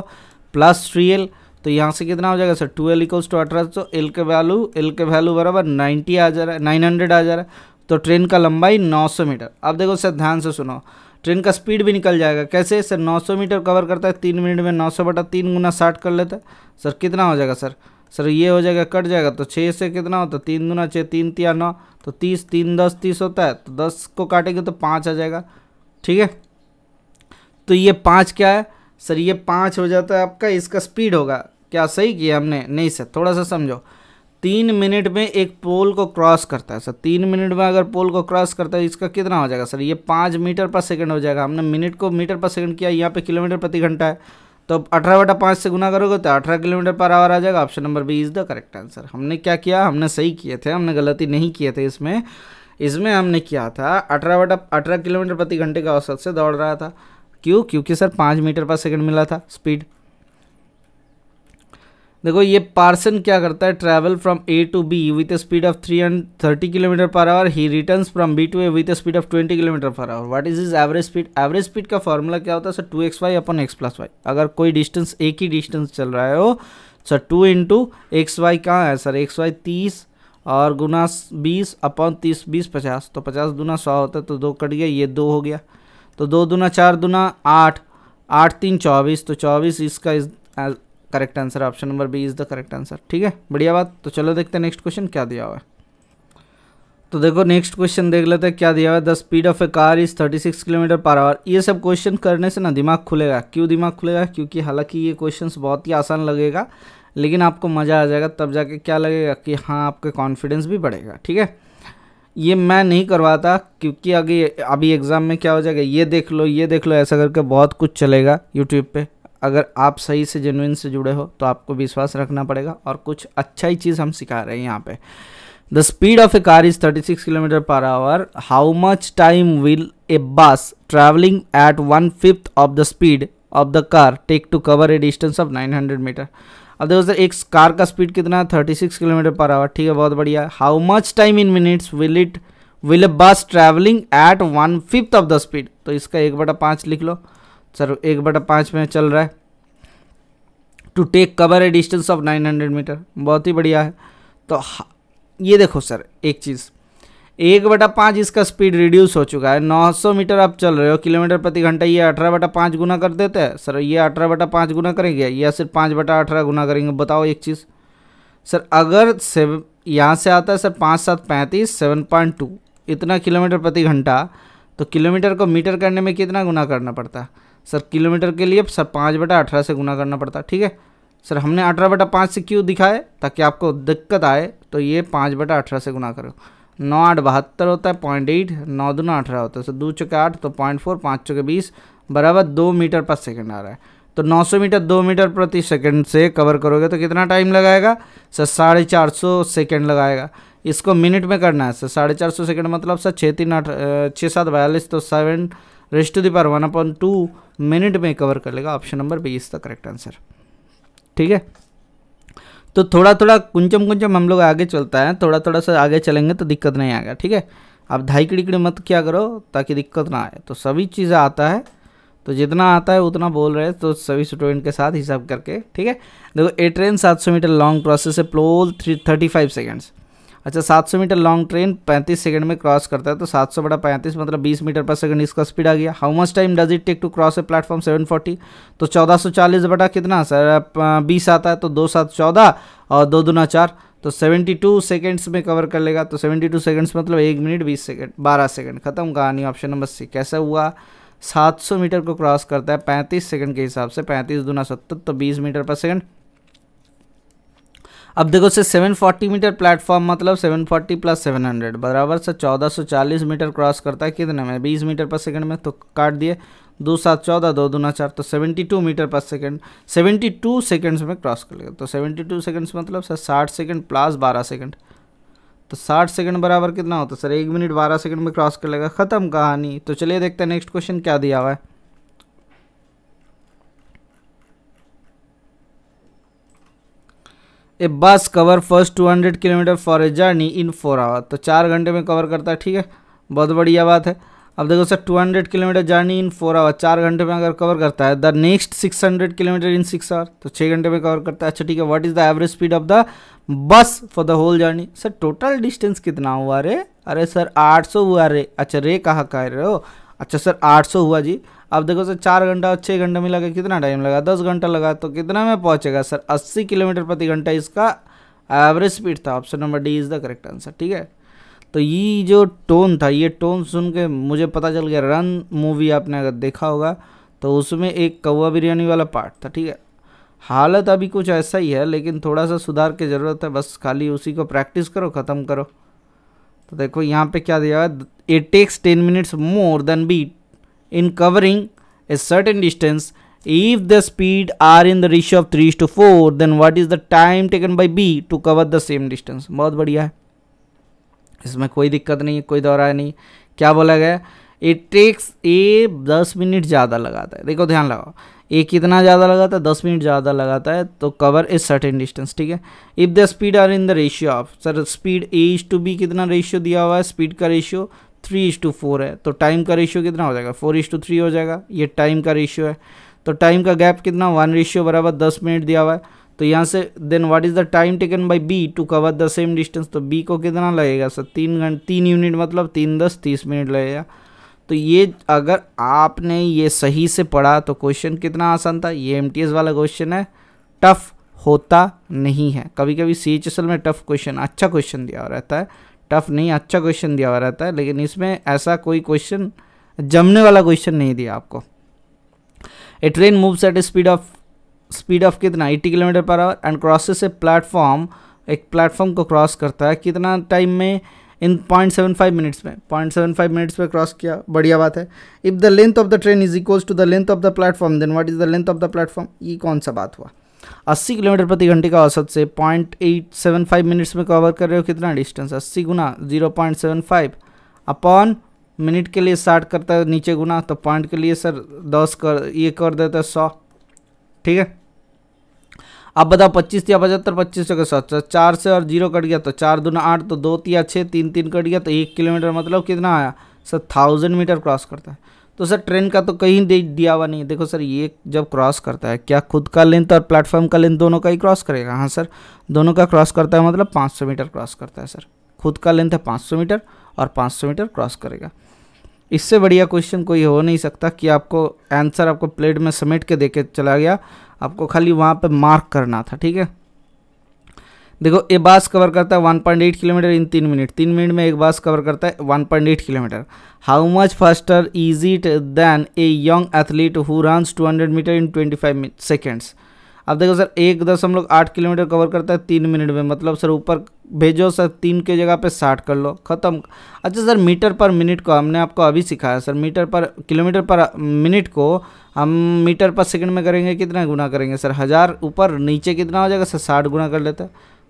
प्लस थ्री एल तो यहाँ से कितना हो जाएगा sir two L equals to अठारह सौ एल के वैल्यू एल के वैल्यू बराबर नाइन्टी आ जा रहा है नाइन हंड्रेड आ जा रहा है तो ट्रेन का लंबाई नौ सौ मीटर अब देखो सर ध्यान से सुनो ट्रेन का स्पीड भी निकल जाएगा कैसे सर नौ सौ मीटर कवर करता है तीन मिनट में नौ सौ बटा तीन गुना साठ कर लेता है सर कितना हो जाएगा सर सर ये हो जाएगा कट जाएगा तो छः से कितना होता है तीन दुना छः तीन तिया नौ तो तीस तीन दस तीस होता है तो दस को काटेंगे तो पाँच आ जाएगा ठीक है तो ये पाँच क्या है सर ये पाँच हो जाता है आपका इसका स्पीड होगा क्या सही किया हमने नहीं सर थोड़ा सा समझो तीन मिनट में एक पोल को क्रॉस करता है सर तीन मिनट में अगर पोल को क्रॉस करता है इसका कितना हो जाएगा सर ये पाँच मीटर पर सेकंड हो जाएगा हमने मिनट को मीटर पर सेकंड किया यहाँ पे किलोमीटर प्रति घंटा है तो अठारह बटा पाँच से गुना करोगे तो अठारह किलोमीटर पर आवर आ जाएगा option number B is the correct answer हमने क्या किया हमने सही किए थे हमने गलती नहीं किए थे इसमें इसमें हमने किया था अठारह बटा अठारह किलोमीटर प्रति घंटे का औसत से दौड़ रहा था क्यों क्योंकि सर पाँच मीटर पर सेकंड मिला था स्पीड देखो ये पार्सन क्या करता है travel from A to B a speed of three hundred thirty kilometre पर hour he returns from B to A a speed of twenty kilometre पर hour what is is average speed average speed का formula क्या होता है sir two X Y upon X plus Y अगर कोई distance एक ही distance चल रहा है हो sir two into X Y कहाँ है सर एक्स वाई तीस और गुना बीस अपॉन तीस बीस पचास तो पचास दुना सौ होता है तो दो कट गया ये दो हो गया तो दो दुना चार दुना आठ आठ तीन चौबीस तो चौबीस इसका correct answer option number B is the correct answer ठीक है बढ़िया बात तो चलो देखते हैं नेक्स्ट क्वेश्चन क्या दिया हुआ है तो देखो नेक्स्ट क्वेश्चन देख लेते हैं क्या दिया हुआ है the speed of a car is thirty six kilometre पर आवर ये सब क्वेश्चन करने से ना दिमाग खुलेगा क्यों दिमाग खुलेगा क्योंकि हालांकि ये क्वेश्चन बहुत ही आसान लगेगा लेकिन आपको मज़ा आ जाएगा तब जाके क्या लगेगा कि हाँ आपके कॉन्फिडेंस भी बढ़ेगा ठीक है ये मैं नहीं करवाता क्योंकि अभी अभी एग्ज़ाम में क्या हो जाएगा ये देख लो ये देख लो ऐसा करके बहुत कुछ चलेगा यूट्यूब पे अगर आप सही से जेनुइन से जुड़े हो तो आपको विश्वास रखना पड़ेगा और कुछ अच्छा ही चीज़ हम सिखा रहे हैं यहाँ पे the speed of a car is 36 kilometre पर hour how much time will a bus travelling at one fifth of the speed of the car take to cover a distance of 900 metre अब देखो sir एक car का speed कितना है six kilometre पर hour ठीक है बहुत बढ़िया how much time in minutes will it will a bus travelling at one fifth of the speed तो इसका एक बटा पाँच लिख लो सर एक बटा पाँच में चल रहा है to take cover a distance of nine hundred metre बहुत ही बढ़िया है तो ये देखो सर एक चीज़ एक बटा पाँच इसका स्पीड रिड्यूस हो चुका है 900 मीटर आप चल रहे हो किलोमीटर प्रति घंटा ये अठारह बटा पाँच गुना कर देते हैं सर ये अठारह बटा पाँच गुना करेंगे या सिर्फ पाँच बटा अठारह गुना करेंगे बताओ एक चीज़ सर अगर सेवन यहाँ से आता है सर पाँच सात पैंतीस सेवन पॉइंट टू इतना किलोमीटर प्रति घंटा तो किलोमीटर को मीटर करने में कितना गुना करना पड़ता है सर किलोमीटर के लिए सर पाँच बटा अठारह से गुना करना पड़ता ठीक है सर हमने अठारह बटा पाँच से क्यों दिखाए ताकि आपको दिक्कत आए तो ये पाँच बटा अठारह से गुना करो नौ आठ बहत्तर होता है पॉइंट एट नौ दुना अठारह होता है सर दो चौके आठ तो पॉइंट फोर पाँच चौके बीस बराबर दो मीटर पर सेकेंड आ रहा है तो नौ सौ मीटर दो मीटर प्रति सेकेंड से कवर करोगे तो कितना टाइम लगाएगा सर साढ़े चार सौ सेकेंड लगाएगा इसको मिनट में करना है सर साढ़े चार सौ सेकेंड मतलब सर छः तीन आठ छः सात बयालीस तो seven raised to the power one upon two minute में कवर कर लेगा ऑप्शन नंबर बी इसका करेक्ट आंसर ठीक है तो थोड़ा थोड़ा कुंचम कुंचम हम लोग आगे चलता है थोड़ा थोड़ा सा आगे चलेंगे तो दिक्कत नहीं आएगा ठीक है आप धाई कड़ी मत क्या करो ताकि दिक्कत ना आए तो सभी चीज़ें आता है तो जितना आता है उतना बोल रहे हैं तो सभी स्टूडेंट के साथ हिसाब करके ठीक है देखो a train 700 metre long crosses है pole three thirty five seconds अच्छा 700 मीटर लॉन्ग ट्रेन 35 सेकंड में क्रॉस करता है तो 700 सौ बड़ा पैंतीस मतलब 20 मीटर पर सेकंड इसका स्पीड आ गया how much time does it take to cross a platform 740 तो 1440 बटा कितना सर 20 आता है तो दो सात चौदह और दो दुना चार तो 72 सेकंड्स में कवर कर लेगा तो 72 सेकंड्स मतलब एक मिनट बीस सेकेंड बारह सेकेंड खत्म कहानी ऑप्शन नंबर सी कैसा हुआ 700 मीटर को क्रॉस करता है 35 सेकंड के हिसाब से 35 दुना सत्तर तो 20 मीटर पर सेकंड अब देखो से 740 मीटर प्लेटफॉर्म मतलब 740 प्लस 700 बराबर से 1440 मीटर क्रॉस करता है कितने में 20 मीटर पर सेकंड में तो काट दिए दो सात चौदह दो दूना चार तो 72 मीटर पर सेकंड 72 सेकंड्स में क्रॉस कर लेगा तो 72 सेकंड्स मतलब सर 60 सेकंड प्लस 12 सेकंड तो 60 सेकंड बराबर कितना होता है सर एक मिनट बारह सेकेंड में क्रॉस कर लेगा ख़त्म कहानी तो चलिए देखते हैं नेक्स्ट क्वेश्चन क्या दिया हुआ है a bus cover first two hundred kilometre for a journey in four hour तो चार घंटे में कवर करता है ठीक है बहुत बढ़िया बात है अब देखो sir two hundred kilometre journey in four hour चार घंटे में अगर कवर करता है the next six hundred kilometre in six hour तो छः घंटे में कवर करता है अच्छा ठीक है what is the average speed of the bus for the whole journey sir total distance कितना हुआ रे अरे सर आठ सौ हुआ रे अच्छा रे कहाँ कह रहे हो अच्छा सर 800 हुआ जी अब देखो सर चार घंटा और छः घंटे में लगा कितना टाइम लगा दस घंटा लगा तो कितना में पहुँचेगा सर अस्सी किलोमीटर प्रति घंटा इसका एवरेज स्पीड था option number D is the correct answer ठीक है तो ये जो टोन था ये टोन सुन के मुझे पता चल गया रन मूवी आपने अगर देखा होगा तो उसमें एक कौवा बिरयानी वाला पार्ट था ठीक है हालत अभी कुछ ऐसा ही है लेकिन थोड़ा सा सुधार की ज़रूरत है बस खाली उसी को प्रैक्टिस करो ख़त्म करो तो देखो यहाँ पे क्या दिया है it takes ten minutes more than B in covering a certain distance if the speed are in the ratio of three to four then what is the time taken by B to cover the same distance बहुत बढ़िया है इसमें कोई दिक्कत नहीं है कोई दौरा नहीं क्या बोला गया इट टेक्स ए दस मिनट ज़्यादा लगाता है देखो ध्यान लगाओ ए कितना ज़्यादा लगाता है दस मिनट ज़्यादा लगाता है तो कवर इज सर्टेन डिस्टेंस ठीक है if the speed are in the ratio of sir speed A is to B कितना रेशियो दिया हुआ है स्पीड का ratio three is to four है तो टाइम का रेशियो कितना हो जाएगा फोर इज टू थ्री हो जाएगा ये टाइम का रेशियो है तो टाइम का गैप कितना वन रेशियो बराबर दस मिनट दिया हुआ है तो यहाँ से then what is the time taken by B to cover the same distance तो बी को कितना लगेगा सर तीन घंटे तीन यूनिट मतलब तीन दस तीस मिनट लगेगा तो ये अगर आपने ये सही से पढ़ा तो क्वेश्चन कितना आसान था ये एम वाला क्वेश्चन है टफ़ होता नहीं है कभी कभी सी एच एस एल में टफ़ क्वेश्चन अच्छा क्वेश्चन दिया हुआ रहता है टफ़ नहीं अच्छा क्वेश्चन दिया हुआ रहता है लेकिन इसमें ऐसा कोई क्वेश्चन जमने वाला क्वेश्चन नहीं दिया आपको a train moves at speed of speed of कितना 80 किलोमीटर पर hour and crosses a platform एक प्लेटफॉर्म को क्रॉस करता है कितना टाइम में इन 0.75 मिनट्स में 0.75 मिनट्स में क्रॉस किया बढ़िया बात है if the length of the train is equals to the length of the platform then what is the length of the platform ये कौन सा बात हुआ 80 किलोमीटर प्रति घंटे का औसत से 0.875 मिनट्स में कवर कर रहे हो कितना डिस्टेंस 80 गुना 0.75 अपॉन मिनट के लिए साठ करता है नीचे गुना तो पॉइंट के लिए सर दस कर ये कर देता है सौ ठीक है अब बताओ पच्चीस या पचहत्तर पच्चीस सौ के साथ चार से और जीरो कट गया तो चार दूना आठ तो दो तिया छः तीन तीन कट गया तो एक किलोमीटर मतलब कितना आया सर थाउजेंड मीटर क्रॉस करता है तो सर ट्रेन का तो कहीं दे दिया हुआ नहीं है देखो सर ये जब क्रॉस करता है क्या खुद का लेंथ और प्लेटफॉर्म का लेंथ दोनों का ही क्रॉस करेगा हाँ सर दोनों का क्रॉस करता है मतलब सौ मीटर क्रॉस करता है सर खुद का लेंथ है सौ मीटर और सौ मीटर क्रॉस करेगा इससे बढ़िया क्वेश्चन कोई हो नहीं सकता कि आपको आंसर आपको प्लेट में समेट के दे के चला गया आपको खाली वहाँ पे मार्क करना था ठीक है देखो ए बास कवर करता है 1.8 किलोमीटर इन तीन मिनट तीन मिनट में एक बास कवर करता है 1.8 kilometre how much faster is it than a young athlete who run 200 metre in 25 five seconds अब देखो सर एक दशमलव आठ किलोमीटर कवर करता है तीन मिनट में मतलब सर ऊपर भेजो सर तीन के जगह पे साठ कर लो ख़त्म अच्छा सर मीटर पर मिनट को हमने आपको अभी सिखाया sir metre per kilometre per minute को हम मीटर पर सेकंड में करेंगे कितना गुना करेंगे सर हज़ार ऊपर नीचे कितना हो जाएगा सर साठ गुना कर लेते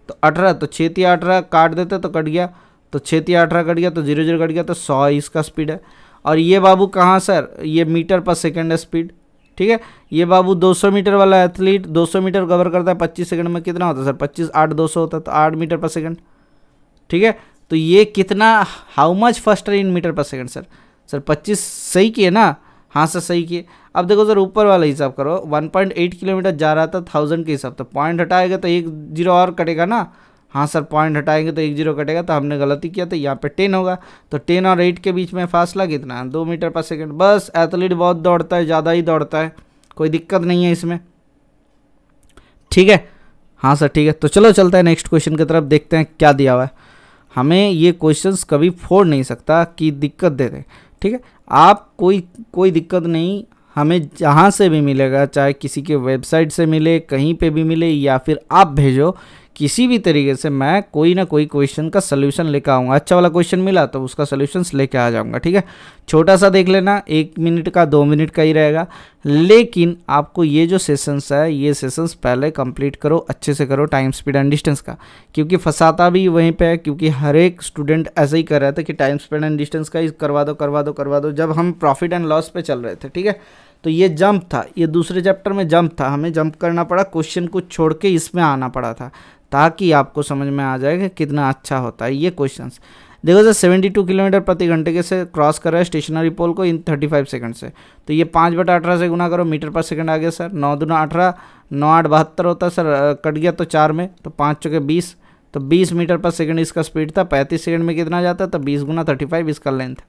तो अठारह तो छेती अठारह काट देते तो कट गया तो छेती अठारह कट गया तो जीरो जीरो कट गया तो सौ इसका स्पीड है और ये बाबू कहाँ सर ये मीटर पर सेकेंड है स्पीड ठीक है ये बाबू 200 मीटर वाला एथलीट 200 मीटर कवर करता है 25 सेकंड में कितना होता है सर 25 आठ 200 होता है तो आठ मीटर पर सेकंड ठीक है तो ये कितना how much faster in metre per second sir sir 25 सही किए ना हाँ सर सही किए अब देखो सर ऊपर वाला हिसाब करो 1.8 किलोमीटर जा रहा था थाउजेंड के हिसाब से पॉइंट हटाएगा तो एक जीरो और कटेगा ना हाँ सर पॉइंट हटाएंगे तो एक जीरो कटेगा तो हमने गलती किया तो यहाँ पे टेन होगा तो टेन और एट के बीच में फासला कितना दो मीटर पर सेकेंड बस एथलीट बहुत दौड़ता है ज़्यादा ही दौड़ता है कोई दिक्कत नहीं है इसमें ठीक है हाँ सर ठीक है तो चलो चलते हैं नेक्स्ट क्वेश्चन की तरफ देखते हैं क्या दिया हुआ है हमें ये क्वेश्चन कभी फोड़ नहीं सकता कि दिक्कत दे दें ठीक है आप कोई कोई दिक्कत नहीं हमें जहाँ से भी मिलेगा चाहे किसी के वेबसाइट से मिले कहीं पे भी मिले या फिर आप भेजो किसी भी तरीके से मैं कोई ना कोई क्वेश्चन का सोल्यूशन लेकर आऊँगा अच्छा वाला क्वेश्चन मिला तो उसका सोल्यूशन लेके आ जाऊँगा ठीक है छोटा सा देख लेना एक मिनट का दो मिनट का ही रहेगा लेकिन आपको ये जो सेशंस है ये सेशंस पहले कंप्लीट करो अच्छे से करो टाइम स्पीड एंड डिस्टेंस का क्योंकि फंसाता भी वहीं पे है क्योंकि हर एक स्टूडेंट ऐसे ही कर रहा था कि टाइम स्पीड एंड डिस्टेंस का ही करवा दो करवा दो करवा दो जब हम प्रॉफिट एंड लॉस पे चल रहे थे ठीक है तो ये जंप था ये दूसरे चैप्टर में जंप था हमें जंप करना पड़ा क्वेश्चन को छोड़ के इसमें आना पड़ा था ताकि आपको समझ में आ जाएगा कि कितना अच्छा होता है ये क्वेश्चन देखो सर सेवेंटी टू किलोमीटर प्रति घंटे के से क्रॉस कर रहा है स्टेशनरी पोल को इन थर्टी फाइव सेकेंड से तो ये पाँच बटा अठारह से गुना करो मीटर पर सेकंड आ गया सर नौ दुना अठारह नौ आठ बहत्तर होता है सर कट गया तो चार में तो पाँच चौके बीस तो बीस मीटर पर सेकंड इसका स्पीड था पैंतीस सेकंड में कितना जाता तो बीस गुना थर्टी फाइव इसका length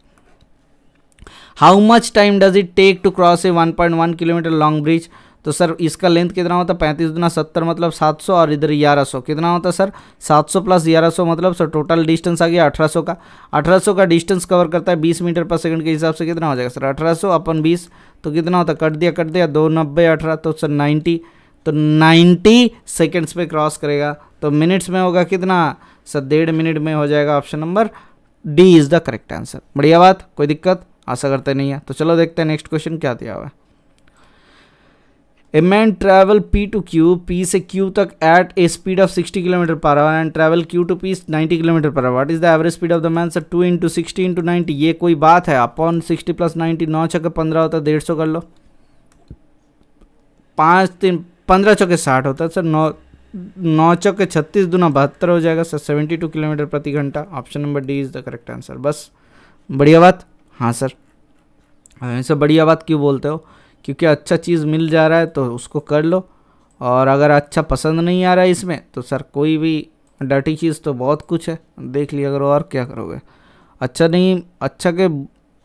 how much time does it take to cross a one point one kilometre long bridge तो सर इसका लेंथ कितना होता है पैंतीस दुना सत्तर मतलब सात सौ और इधर ग्यारह सौ कितना होता है सर सात सौ प्लस ग्यारह सौ मतलब सर टोटल डिस्टेंस आ गया अठारह सौ का अठारह सौ का डिस्टेंस कवर करता है बीस मीटर पर सेकंड के हिसाब से कितना हो जाएगा सर अठारह सौ अपन बीस तो कितना होता है कट दिया कट दिया दो नब्बे अठारह तो सर नाइन्टी तो नाइन्टी सेकेंड्स पर क्रॉस करेगा तो मिनट्स में होगा कितना सर डेढ़ मिनट में हो जाएगा option number D is the correct answer बढ़िया बात कोई दिक्कत आशा करते नहीं है तो चलो देखते हैं नेक्स्ट क्वेश्चन क्या दिया हुआ है a man travel P to Q P से क्यू तक at a speed of 60 kilometre पर hour and travel Q to P 90 kilometre पर hour is the average speed of the man sir two into sixty into ninety ये कोई बात है upon sixty plus ninety नौ छक्के पंद्रह होता है डेढ़ सौ कर लो पाँच तीन पंद्रह के साठ होता है सर नौ नौ चौके छत्तीस दुना बहत्तर हो जाएगा सर सेवेंटी टू किलोमीटर प्रति घंटा option number D is the correct answer बस बढ़िया बात हाँ सर सर बढ़िया बात क्यों बोलते हो क्योंकि अच्छा चीज़ मिल जा रहा है तो उसको कर लो और अगर अच्छा पसंद नहीं आ रहा है इसमें तो सर कोई भी डर्टी चीज़ तो बहुत कुछ है देख लिया करो और क्या करोगे अच्छा नहीं अच्छा के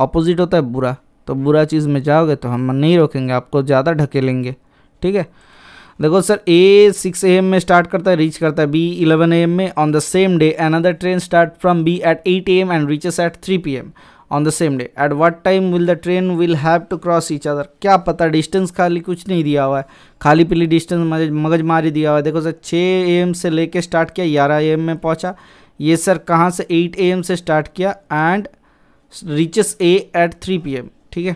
अपोजिट होता है बुरा तो बुरा चीज़ में जाओगे तो हम नहीं रोकेंगे आपको ज़्यादा ढके लेंगे ठीक है देखो sir A six A M में स्टार्ट करता है रीच करता है बी इलेवन ए एम में on the same day another train start from B at eight A M and reaches at three P M on the same day at what time will the train will have to cross each other क्या पता distance खाली कुछ नहीं दिया हुआ है खाली पीली डिस्टेंस मगज मारी दिया हुआ है देखो सर छः ए से लेके स्टार्ट किया ग्यारह ए में पहुँचा ये सर कहाँ से एट ए से स्टार्ट किया and reaches A at three P M ठीक है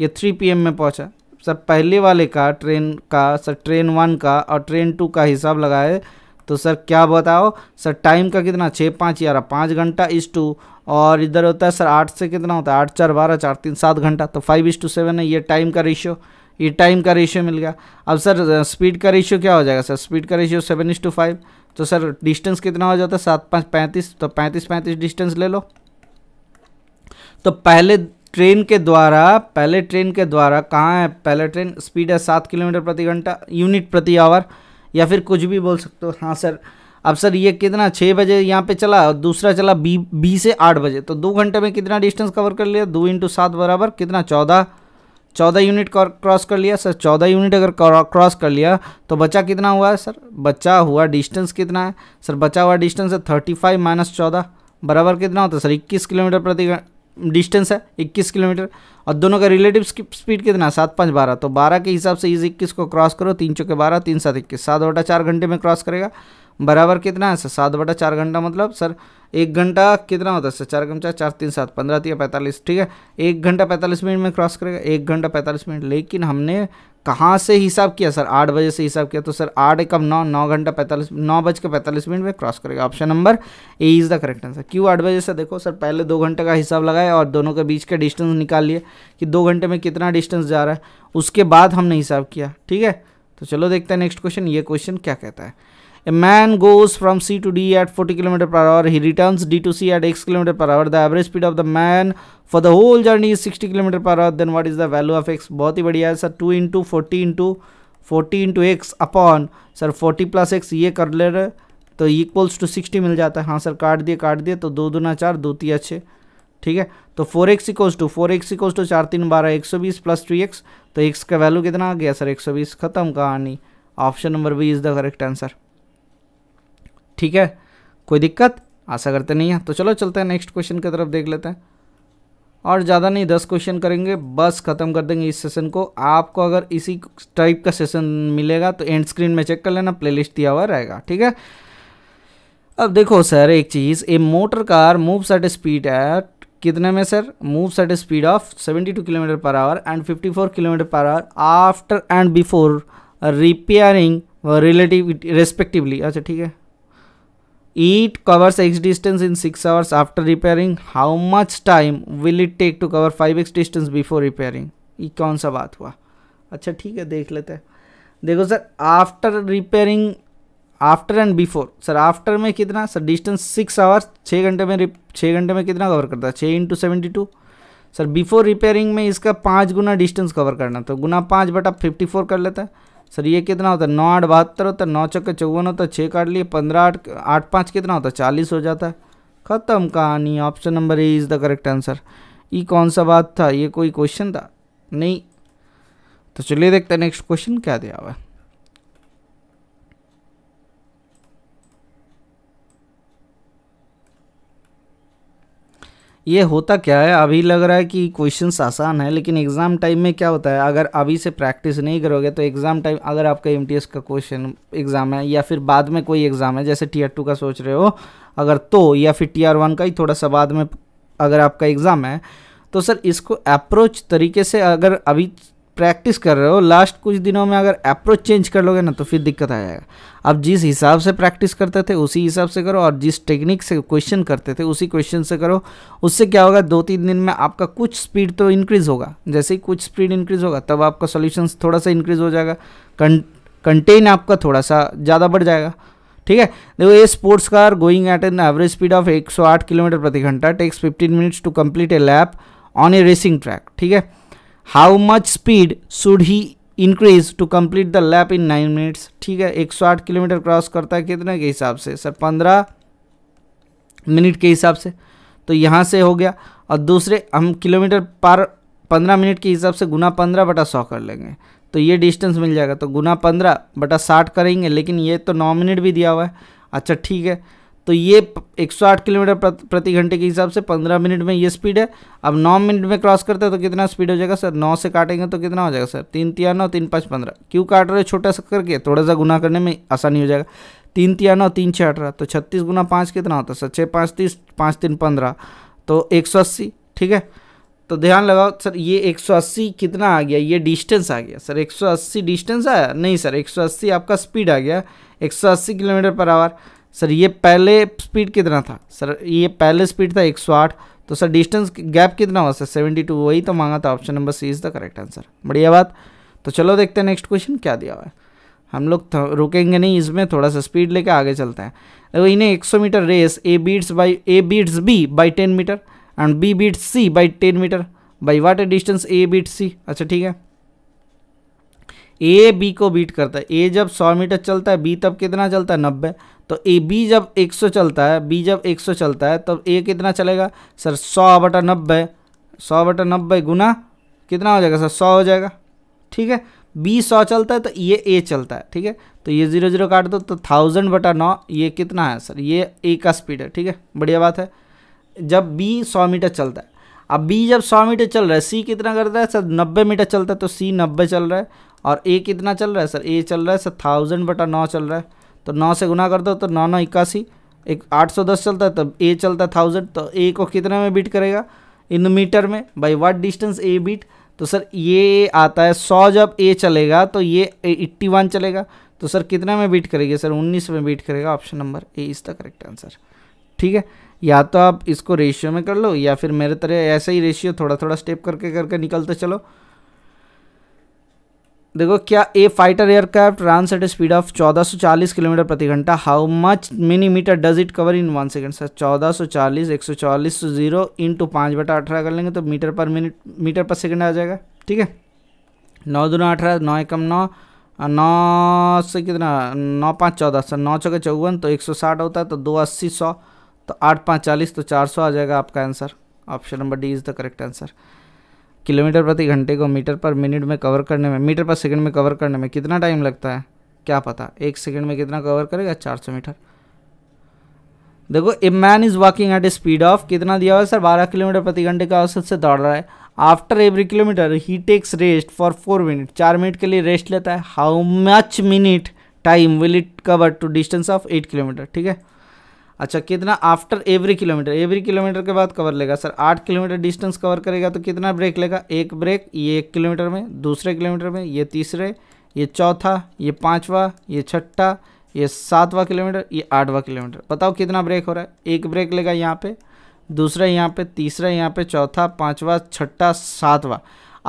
ये थ्री पी एम में पहुँचा सर पहले वाले का ट्रेन का सर ट्रेन वन का और ट्रेन टू का हिसाब लगाए तो सर क्या बताओ सर टाइम का कितना छः पाँच ग्यारह पाँच घंटा इस टू और इधर होता है सर आठ से कितना होता है आठ चार बारह चार तीन सात घंटा तो फाइव इस टू सेवन है ये टाइम का रेशियो ये टाइम का रेशियो मिल गया अब सर स्पीड का रेशियो क्या हो जाएगा सर स्पीड का ratio seven is to five तो सर डिस्टेंस कितना हो जाता है सात पाँच पैंतीस तो पैंतीस पैंतीस डिस्टेंस ले लो तो पहले ट्रेन के द्वारा पहले ट्रेन के द्वारा कहाँ है पहले ट्रेन स्पीड है सात किलोमीटर प्रति घंटा यूनिट प्रति आवर या फिर कुछ भी बोल सकते हो हाँ सर अब सर ये कितना छः बजे यहाँ पे चला और दूसरा चला बी बी से आठ बजे तो दो घंटे में कितना डिस्टेंस कवर कर लिया दो इंटू सात बराबर कितना चौदह चौदह यूनिट क्रॉस कर लिया सर चौदह यूनिट अगर क्रॉस कर लिया तो बचा कितना हुआ है सर बचा हुआ डिस्टेंस कितना है सर बचा हुआ डिस्टेंस है थर्टी फाइव माइनस चौदह बराबर कितना होता है सर इक्कीस किलोमीटर प्रति डिस्टेंस है इक्कीस किलोमीटर और दोनों का रिलेटिव स्पीड कितना सात पाँच बारह तो बारह के हिसाब से इस इक्कीस को क्रॉस करो तीन चौके बारह तीन सात इक्कीस सात बटा चार घंटे में क्रॉस करेगा बराबर कितना है सर सात बटा चार घंटा मतलब सर एक घंटा कितना होता है सर चार कम चार चार तीन सात पंद्रह तीन पैंतालीस ठीक है एक घंटा पैंतालीस मिनट में क्रॉस करेगा एक घंटा पैंतालीस मिनट लेकिन हमने कहाँ से हिसाब किया सर आठ बजे से हिसाब किया तो सर आठ एकम नौ नौ घंटा पैंतालीस नौ बज के पैंतालीस मिनट में क्रॉस करेगा option number A is the correct answer क्यों आठ बजे से देखो सर पहले दो घंटे का हिसाब लगाया और दोनों के बीच का डिस्टेंस निकाल लिए कि दो घंटे में कितना डिस्टेंस जा रहा है उसके बाद हमने हिसाब किया ठीक है तो चलो देखते हैं नेक्स्ट क्वेश्चन ये क्वेश्चन क्या कहता है A man goes from C to D at 40 km per hour. He return D to C at X kilometre per hour. The average speed of the man for the whole journey is sixty kilometre पर hour then what is the value of X बहुत ही बढ़िया है sir two into forty into forty into X upon sir forty plus X ये कर ले रहे तो इक्वल्स टू सिक्सटी मिल जाता है हाँ सर काट दिए काट दिए तो दो दो ना चार दो तीन छः ठीक है तो four X equals to four X equals to चार तीन बारह एक सौ बीस प्लस टू एक्स तो एक्स का वैल्यू कितना आ गया सर एक सौ बीस खत्म कहानी option number B is the correct answer ठीक है कोई दिक्कत आशा करते नहीं है तो चलो चलते हैं नेक्स्ट क्वेश्चन की तरफ देख लेते हैं और ज़्यादा नहीं दस क्वेश्चन करेंगे बस ख़त्म कर देंगे इस सेशन को आपको अगर इसी टाइप का सेशन मिलेगा तो एंड स्क्रीन में चेक कर लेना प्लेलिस्ट दिया हुआ रहेगा ठीक है अब देखो सर एक चीज़ A motor car moves at speed at कितने में sir moves at speed of 72 kilometre पर आवर एंड 54 किलोमीटर पर hour after and before repairing relative respectively अच्छा ठीक है it covers x distance in 6 hours after repairing how much time will it take to cover 5x distance before repairing ये कौन सा बात हुआ अच्छा ठीक है देख लेते हैं देखो sir after repairing after and before sir after में कितना सर डिस्टेंस सिक्स आवर्स छः घंटे में छः घंटे में कितना कवर करता है छः into seventy two sir before repairing में इसका पाँच गुना डिस्टेंस कवर करना तो गुना पाँच बटा फिफ्टी फोर कर लेता है सर ये कितना होता है नौ आठ बहत्तर होता है नौ चक्के चौवन होता है छः काट लिए पंद्रह आठ आठ पाँच कितना होता है चालीस हो जाता है ख़त्म कहानी option number A is the correct answer ये कौन सा बात था ये कोई क्वेश्चन था नहीं तो चलिए देखते हैं नेक्स्ट क्वेश्चन क्या दिया हुआ है ये होता क्या है अभी लग रहा है कि क्वेश्चंस आसान है लेकिन एग्ज़ाम टाइम में क्या होता है अगर अभी से प्रैक्टिस नहीं करोगे तो एग्ज़ाम टाइम अगर आपका एम का क्वेश्चन एग्ज़ाम है या फिर बाद में कोई एग्ज़ाम है जैसे टी टू का सोच रहे हो अगर तो या फिर टी वन का ही थोड़ा सा बाद में अगर आपका एग्ज़ाम है तो सर इसको अप्रोच तरीके से अगर अभी प्रैक्टिस कर रहे हो लास्ट कुछ दिनों में अगर अप्रोच चेंज कर लोगे ना तो फिर दिक्कत आ जाएगा आप जिस हिसाब से प्रैक्टिस करते थे उसी हिसाब से करो और जिस टेक्निक से क्वेश्चन करते थे उसी क्वेश्चन से करो उससे क्या होगा दो तीन दिन में आपका कुछ स्पीड तो इंक्रीज़ होगा जैसे ही कुछ स्पीड इंक्रीज़ होगा तब आपका सोल्यूशन थोड़ा सा इंक्रीज़ हो जाएगा कंटेन आपका थोड़ा सा ज़्यादा बढ़ जाएगा ठीक है देखो ये sports car going at an average speed of 108 kilometre प्रति घंटा takes 15 minutes to complete a lap on a racing track ठीक है how much speed should he increase to complete the lap in nine minutes ठीक है एक सौ आठ kilometre cross करता है कितने के हिसाब से सर पंद्रह मिनट के हिसाब से तो यहाँ से हो गया और दूसरे हम किलोमीटर पर पंद्रह मिनट के हिसाब से गुना पंद्रह बटा सौ कर लेंगे तो ये डिस्टेंस मिल जाएगा तो गुना पंद्रह बटा साठ करेंगे लेकिन ये तो नौ मिनट भी दिया हुआ है अच्छा ठीक है तो ये 108 किलोमीटर प्रति घंटे के हिसाब से 15 मिनट में ये स्पीड है अब 9 मिनट में क्रॉस करते हैं तो कितना स्पीड हो जाएगा सर 9 से काटेंगे तो कितना हो जाएगा सर तीन नौ तीन पाँच पंद्रह क्यों काट रहे हो छोटा सा करके थोड़ा सा गुना करने में आसानी हो जाएगा तीन नौ तीन छः अठारह तो छत्तीस गुना पाँच कितना होता है सर छः पाँच तीस पाँच तीन पंद्रह तो एक सौ अस्सी ठीक है तो ध्यान लगाओ सर ये 180 कितना आ गया ये डिस्टेंस आ गया सर 180 डिस्टेंस आया नहीं सर 180 आपका स्पीड आ गया 180 किलोमीटर पर आवर सर ये पहले स्पीड कितना था सर ये पहले स्पीड था एक तो सर डिस्टेंस गैप कितना हुआ सर सेवेंटी वही तो मांगा था option number C is the correct answer बढ़िया बात तो चलो देखते हैं नेक्स्ट क्वेश्चन क्या दिया हुआ है हम लोग रुकेंगे नहीं इसमें थोड़ा सा स्पीड लेके आगे चलते हैं देखो इन्हें 100 metre race A beats by A beats B by ten metre and B beats C by ten metre by what a distance A beat C अच्छा ठीक है ए बी को बीट करता है ए जब सौ मीटर चलता है बी तब कितना चलता है नब्बे तो ए बी जब 100 चलता है बी जब 100 चलता है तब ए कितना चलेगा सर सौ बटा नब्बे सौ बटा नब्बे गुना कितना हो जाएगा सर सौ हो जाएगा ठीक है बी सौ चलता है तो ये ए चलता है ठीक है तो ये जीरो जीरो काट दो तो थाउजेंड बटा नौ ये कितना है सर ये ए का स्पीड है ठीक है बढ़िया बात है जब बी सौ मीटर चलता है अब बी जब सौ मीटर चल रहा है सी कितना करता है सर नब्बे मीटर चलता है तो सी नब्बे चल रहा है और ए कितना चल रहा है सर ए चल रहा है सर थाउजेंड बटा नौ चल रहा है तो नौ से गुना कर दो तो नौ नौ इक्यासी एक आठ सौ दस चलता है तब ए चलता है थाउजेंड तो ए को कितने में बीट करेगा इन मीटर में by what distance A beat तो सर ये आता है सौ जब ए चलेगा तो ये एट्टी वन चलेगा तो सर कितने में बीट करेगी सर उन्नीस में बीट करेगा option number A is the correct answer ठीक है या तो आप इसको रेशियो में कर लो या फिर मेरे तरह ऐसा ही रेशियो थोड़ा थोड़ा स्टेप करके करके निकलते चलो देखो क्या a fighter aircraft run at speed of 1440 kilometre प्रति घंटा how much many metre does it cover in one second sir चौदह सौ चालीस एक सौ चालीस जीरो इन टू पाँच बटा अठारह कर लेंगे तो metre per minute metre per second आ जाएगा ठीक है नौ दो नौ अठारह नौ एकम नौ नौ से कितना नौ पाँच चौदह सर नौ चौके चौवन तो एक सौ साठ होता है तो दो अस्सी सौ तो आठ पाँच चालीस तो चार सौ आ जाएगा आपका answer option number D is the correct answer kilometre प्रति घंटे को मीटर पर मिनट में कवर करने में मीटर पर सेकंड में कवर करने में कितना टाइम लगता है क्या पता एक सेकंड में कितना कवर करेगा चार सौ मीटर देखो a man is walking at a speed of कितना दिया हुआ है सर बारह किलोमीटर प्रति घंटे का औसत से दौड़ रहा है after every kilometre he takes rest for four minute चार मिनट के लिए रेस्ट लेता है how much minute time will it cover to distance of eight kilometre ठीक है अच्छा कितना after every kilometre every kilometre के बाद कवर लेगा सर आठ किलोमीटर डिस्टेंस कवर करेगा तो कितना ब्रेक लेगा एक ब्रेक ये एक किलोमीटर में दूसरे किलोमीटर में ये तीसरे ये चौथा ये पाँचवा ये छठा ये सातवा किलोमीटर ये आठवा किलोमीटर बताओ कितना ब्रेक हो रहा है एक ब्रेक लेगा यहाँ पे दूसरा यहाँ पे तीसरा यहाँ पे चौथा पाँचवा छठा सातवा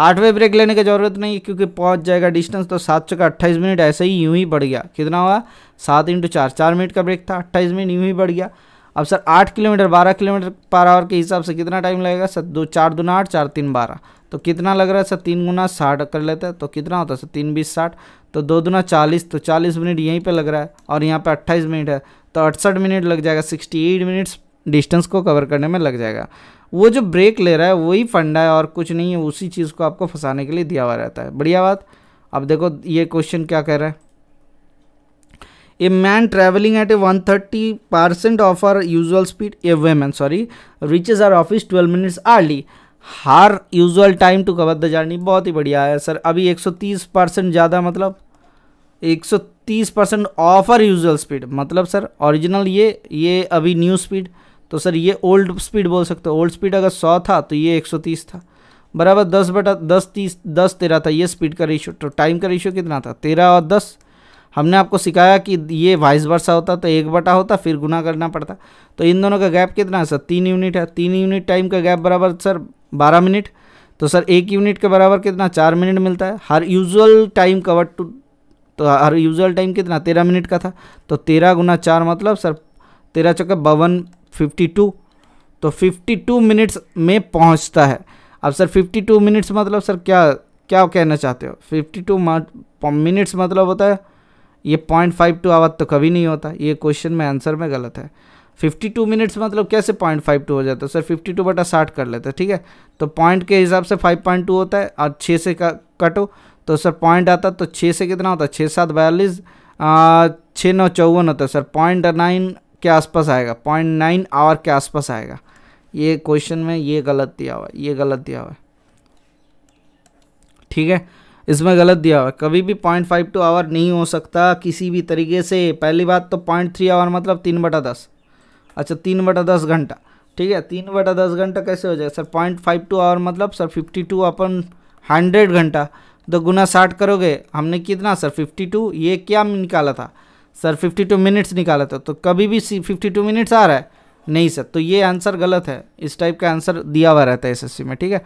आठवें ब्रेक लेने की ज़रूरत नहीं है क्योंकि पहुंच जाएगा डिस्टेंस तो सात सौ का अट्ठाईस मिनट ऐसे ही यूं ही बढ़ गया कितना हुआ सात इंटू चार चार मिनट का ब्रेक था अट्ठाईस मिनट यूं ही बढ़ गया अब सर आठ किलोमीटर बारह किलोमीटर पर आवर के हिसाब से कितना टाइम लगेगा सर दो चार दो आठ चार तीन बारह तो कितना लग रहा है सर तीन गुना साठ कर लेते हैं तो कितना होता है सर तीन बीस साठ तो दो दुना चालीस तो चालीस मिनट यहीं पर लग रहा है और यहाँ पर अट्ठाईस मिनट है तो अड़सठ मिनट लग जाएगा सिक्सटी एट मिनट्स डिस्टेंस को कवर करने में लग जाएगा वो जो ब्रेक ले रहा है वही फंडा है और कुछ नहीं है उसी चीज़ को आपको फंसाने के लिए दिया हुआ रहता है बढ़िया बात अब देखो ये क्वेश्चन क्या कह रहा है a man travelling at a one thirty percent of our usual speed a woman sorry reaches our office twelve minutes early her usual time to cover the journey बहुत ही बढ़िया है सर अभी 130 परसेंट ज़्यादा मतलब 130 percent of our usual speed मतलब sir original ये ये अभी न्यू स्पीड तो सर ये ओल्ड स्पीड बोल सकते हो ओल्ड स्पीड अगर सौ था तो ये एक सौ तीस था बराबर दस बटा दस तीस दस तेरह था ये स्पीड का रेशियो तो टाइम का रेशियो कितना था तेरह और दस हमने आपको सिखाया कि ये वाइस वर्षा होता तो एक बटा होता फिर गुना करना पड़ता तो इन दोनों का गैप कितना है सर तीन यूनिट है तीन यूनिट टाइम का गैप बराबर सर बारह मिनट तो सर एक यूनिट के बराबर कितना चार मिनट मिलता है her usual time cover to तो हर यूजल टाइम कितना तेरह मिनट का था तो तेरह गुना चार मतलब सर तेरह चौके बावन 52 तो 52 मिनट्स में पहुंचता है अब सर 52 मिनट्स मतलब सर क्या क्या कहना चाहते हो 52 मिनट्स मतलब होता है ये पॉइंट फाइव टू आवाज़ तो कभी नहीं होता ये क्वेश्चन में आंसर में गलत है 52 मिनट्स मतलब कैसे पॉइंट फाइव टू हो जाता है सर 52 टू बटा साठ कर लेते हैं ठीक है तो पॉइंट के हिसाब से 5.2 होता है और 6 से कटो तो सर पॉइंट आता तो 6 से कितना होता है छः सात बयालीस छः नौ चौवन होता है सर पॉइंट नाइन के आसपास आएगा पॉइंट नाइन आवर के आसपास आएगा ये क्वेश्चन में ये गलत दिया हुआ है ये गलत दिया हुआ है ठीक है इसमें गलत दिया हुआ है कभी भी पॉइंट फाइव टू आवर नहीं हो सकता किसी भी तरीके से पहली बात तो पॉइंट थ्री आवर मतलब तीन बटा दस अच्छा तीन बटा दस घंटा ठीक है तीन बटा दस घंटा कैसे हो जाएगा sir point five two hour मतलब sir fifty two upon hundred घंटा तो गुना साठ करोगे हमने कितना सर फिफ्टी टू ये क्या निकाला था सर 52 मिनट्स निकाला था तो कभी भी सी 52 मिनट्स आ रहा है नहीं सर तो ये आंसर गलत है इस टाइप का आंसर दिया हुआ रहता है एसएससी में ठीक है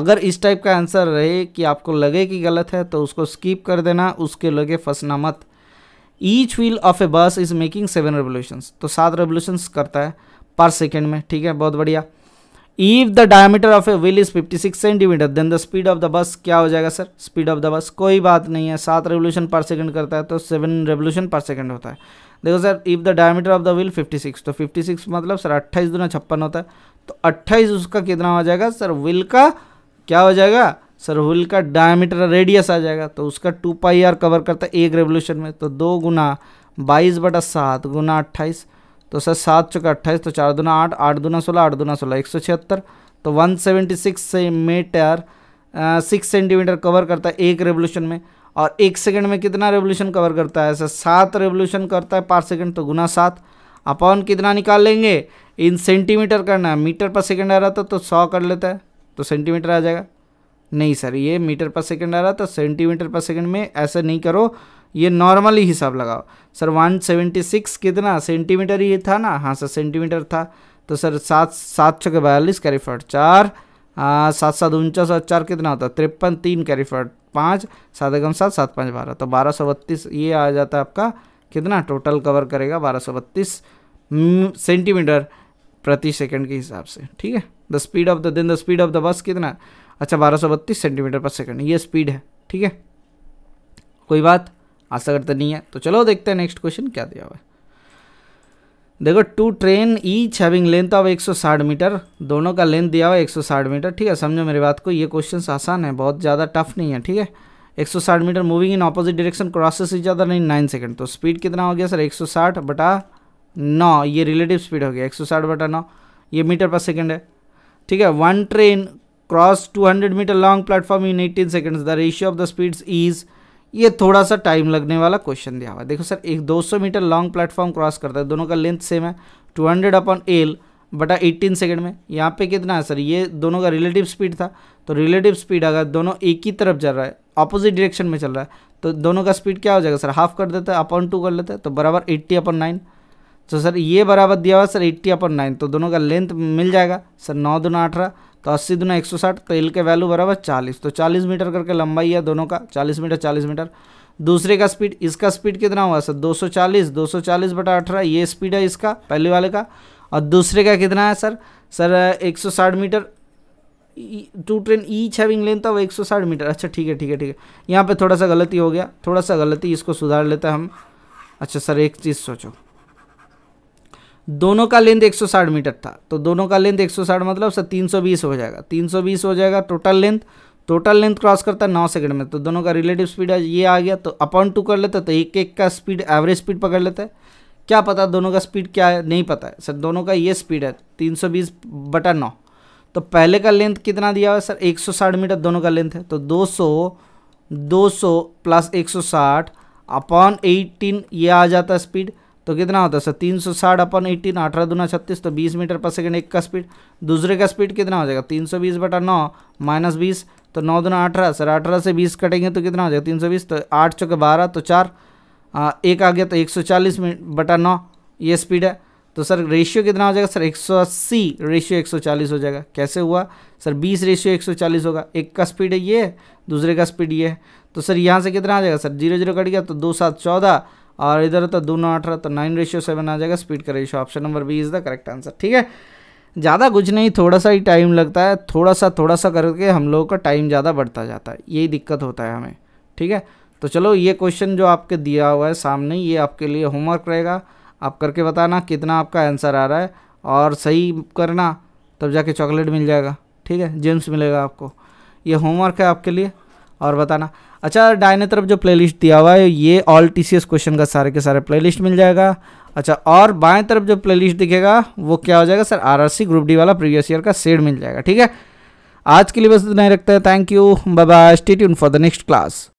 अगर इस टाइप का आंसर रहे कि आपको लगे कि गलत है तो उसको स्कीप कर देना उसके लगे फंसना मत ईच व्हील ऑफ ए बस इज़ मेकिंग सेवन रेवोल्यूशंस तो सात रेवोल्यूशंस करता है पर सेकेंड में ठीक है बहुत बढ़िया if the diameter of a wheel is 56 centimetre then the speed of the bus क्या हो जाएगा सर स्पीड ऑफ द बस कोई बात नहीं है सात रेवोल्यूशन पर सेकंड करता है तो सेवन रेवोल्यूशन पर सेकंड होता है देखो sir if the diameter of the wheel 56 तो 56 मतलब सर 28 दुना छप्पन होता है तो 28 उसका कितना हो जाएगा सर व्हील का क्या हो जाएगा सर व्हील का डायमीटर रेडियस आ जाएगा तो उसका टू पाई आर कवर करता है एक रेवोल्यूशन में तो दो गुना बाईस बटा सात गुना अट्ठाईस तो सर सात चौका अट्ठाईस तो चार दुना आठ आठ दुना सोलह आठ दुना सोलह एक सौ छिहत्तर तो one seventy six metre six centimetre cover करता है एक रेवोल्यूशन में और एक सेकंड में कितना रेवोल्यूशन कवर करता है सर सात रेवोल्यूशन करता है पर सेकंड तो गुना सात अपॉन कितना निकाल लेंगे इन सेंटीमीटर करना है मीटर पर सेकंड आ रहा था तो सौ कर लेता है तो सेंटीमीटर आ जाएगा नहीं सर ये मीटर पर सेकंड आ रहा था सेंटीमीटर पर सेकंड में ऐसे नहीं करो ये नॉर्मली हिसाब लगाओ सर 176 कितना सेंटीमीटर ये था ना हाँ सर सेंटीमीटर था तो सर सात सात छः के बयालीस कैरीफर्ट चार सात सात उनचास और चार कितना होता है तिरपन तीन कैरीफर्ट पाँच सात एकम सात सात पाँच बारह तो बारह सौ बत्तीस ये आ जाता है आपका कितना टोटल कवर करेगा बारह सौ बत्तीस हम्म, सेंटीमीटर प्रति सेकंड के हिसाब से ठीक है द स्पीड ऑफ द दिन the speed of the bus कितना अच्छा बारह सौ बत्तीस सेंटीमीटर पर सेकेंड ये स्पीड है ठीक है कोई बात आशा करते नहीं है तो चलो देखते हैं नेक्स्ट क्वेश्चन क्या दिया हुआ है देखो two train each having length of 160 metre दोनों का लेंथ दिया हुआ है 160 मीटर ठीक है समझो मेरी बात को ये क्वेश्चन आसान है बहुत ज़्यादा टफ नहीं है ठीक है 160 metre moving in opposite direction crosses is ज़्यादा नहीं नाइन सेकेंड तो स्पीड कितना हो गया सर 160 बटा नौ ये रिलेटिव स्पीड हो गया साठ बटा नौ ये मीटर पर सेकेंड है ठीक है one train cross hundred metre long platform in eighteen seconds the ratio of the speeds is ये थोड़ा सा टाइम लगने वाला क्वेश्चन दिया हुआ देखो सर एक 200 मीटर लॉन्ग प्लेटफॉर्म क्रॉस करता है दोनों का लेंथ सेम है 200 हंड्रेड अपॉन एल बटा 18 सेकंड में यहाँ पे कितना है सर ये दोनों का रिलेटिव स्पीड था तो रिलेटिव स्पीड अगर दोनों एक ही तरफ चल रहा है अपोजिट डरेक्शन में चल रहा है तो दोनों का स्पीड क्या हो जाएगा सर हाफ कर देता है अपॉन टू कर लेते हैं तो बराबर एट्टी अपॉन नाइन तो सर ये बराबर दिया हुआ सर एट्टी अपॉन नाइन तो दोनों का लेंथ मिल जाएगा सर नौ दोनों अठारह तो अस्सी दुना एक सौ साठ तो एल के वैल्यू बराबर चालीस तो चालीस मीटर करके लंबाई है दोनों का चालीस मीटर चालीस मीटर दूसरे का स्पीड इसका स्पीड कितना हुआ सर 240 240 बटा अठारह ये स्पीड है इसका पहले वाले का और दूसरे का कितना है sir sir 160 metre two train each having length of एक मीटर अच्छा ठीक है ठीक है ठीक है यहाँ पे थोड़ा सा गलती हो गया थोड़ा सा गलती इसको सुधार लेते हैं हम अच्छा सर एक चीज़ सोचो दोनों का लेंथ 160 मीटर था तो दोनों का लेंथ 160 मतलब सर 320 हो जाएगा 320 हो जाएगा total length total length cross करता है नौ सेकंड में तो दोनों का रिलेटिव स्पीड ये आ गया तो अपॉन टू कर लेते तो एक एक का स्पीड एवरेज स्पीड पकड़ लेता है क्या पता दोनों का स्पीड क्या है नहीं पता है सर दोनों का ये स्पीड है तीन बटा नौ तो पहले का लेंथ कितना दिया हुआ है सर एक मीटर दोनों का लेंथ है तो दो सौ प्लस एक अपॉन एटीन ये आ जाता है स्पीड तो कितना होता है सर तीन सौ साठ अपन एटीन अठारह दूना छत्तीस तो बीस मीटर पर सेकेंड एक का स्पीड दूसरे का स्पीड कितना हो जाएगा तीन सौ बीस बटा नौ माइनस बीस तो नौ दूना अठारह सर अठारह से बीस कटेंगे तो कितना हो जाएगा तीन सौ बीस तो आठ चौके बारह तो चार आ, एक आ गया तो एक सौ चालीस बटा नौ ये स्पीड है तो सर रेशियो कितना हो जाएगा सर एक सौ अस्सी रेशियो एक सौ चालीस हो जाएगा कैसे हुआ सर बीस रेशियो एक सौ चालीस होगा एक का स्पीड है ये दूसरे का स्पीड ये है तो सर यहाँ से कितना आ जाएगा सर जीरो जीरो कट गया तो दो सात चौदह और इधर तो दोनों अठारह तो नाइन रेशियो सेवन आ जाएगा स्पीड का ratio option number B is the correct answer ठीक है ज़्यादा कुछ नहीं थोड़ा सा ही टाइम लगता है थोड़ा सा थोड़ा सा करके हम लोगों का टाइम ज़्यादा बढ़ता जाता है यही दिक्कत होता है हमें ठीक है तो चलो ये क्वेश्चन जो आपके दिया हुआ है सामने ये आपके लिए होमवर्क रहेगा आप करके बताना कितना आपका आंसर आ रहा है और सही करना तब जाके चॉकलेट मिल जाएगा ठीक है जेम्स मिलेगा आपको ये होमवर्क है आपके लिए और बताना अच्छा डायने तरफ जो प्लेलिस्ट दिया हुआ है ये ऑल टी क्वेश्चन का सारे के सारे प्लेलिस्ट मिल जाएगा अच्छा और बाएं तरफ जो प्लेलिस्ट दिखेगा वो क्या हो जाएगा सर आरआरसी ग्रुप डी वाला प्रीवियस ईयर का सेड मिल जाएगा ठीक है आज के लिए बस इतना ही रखते हैं thank you bye bye stay for the next class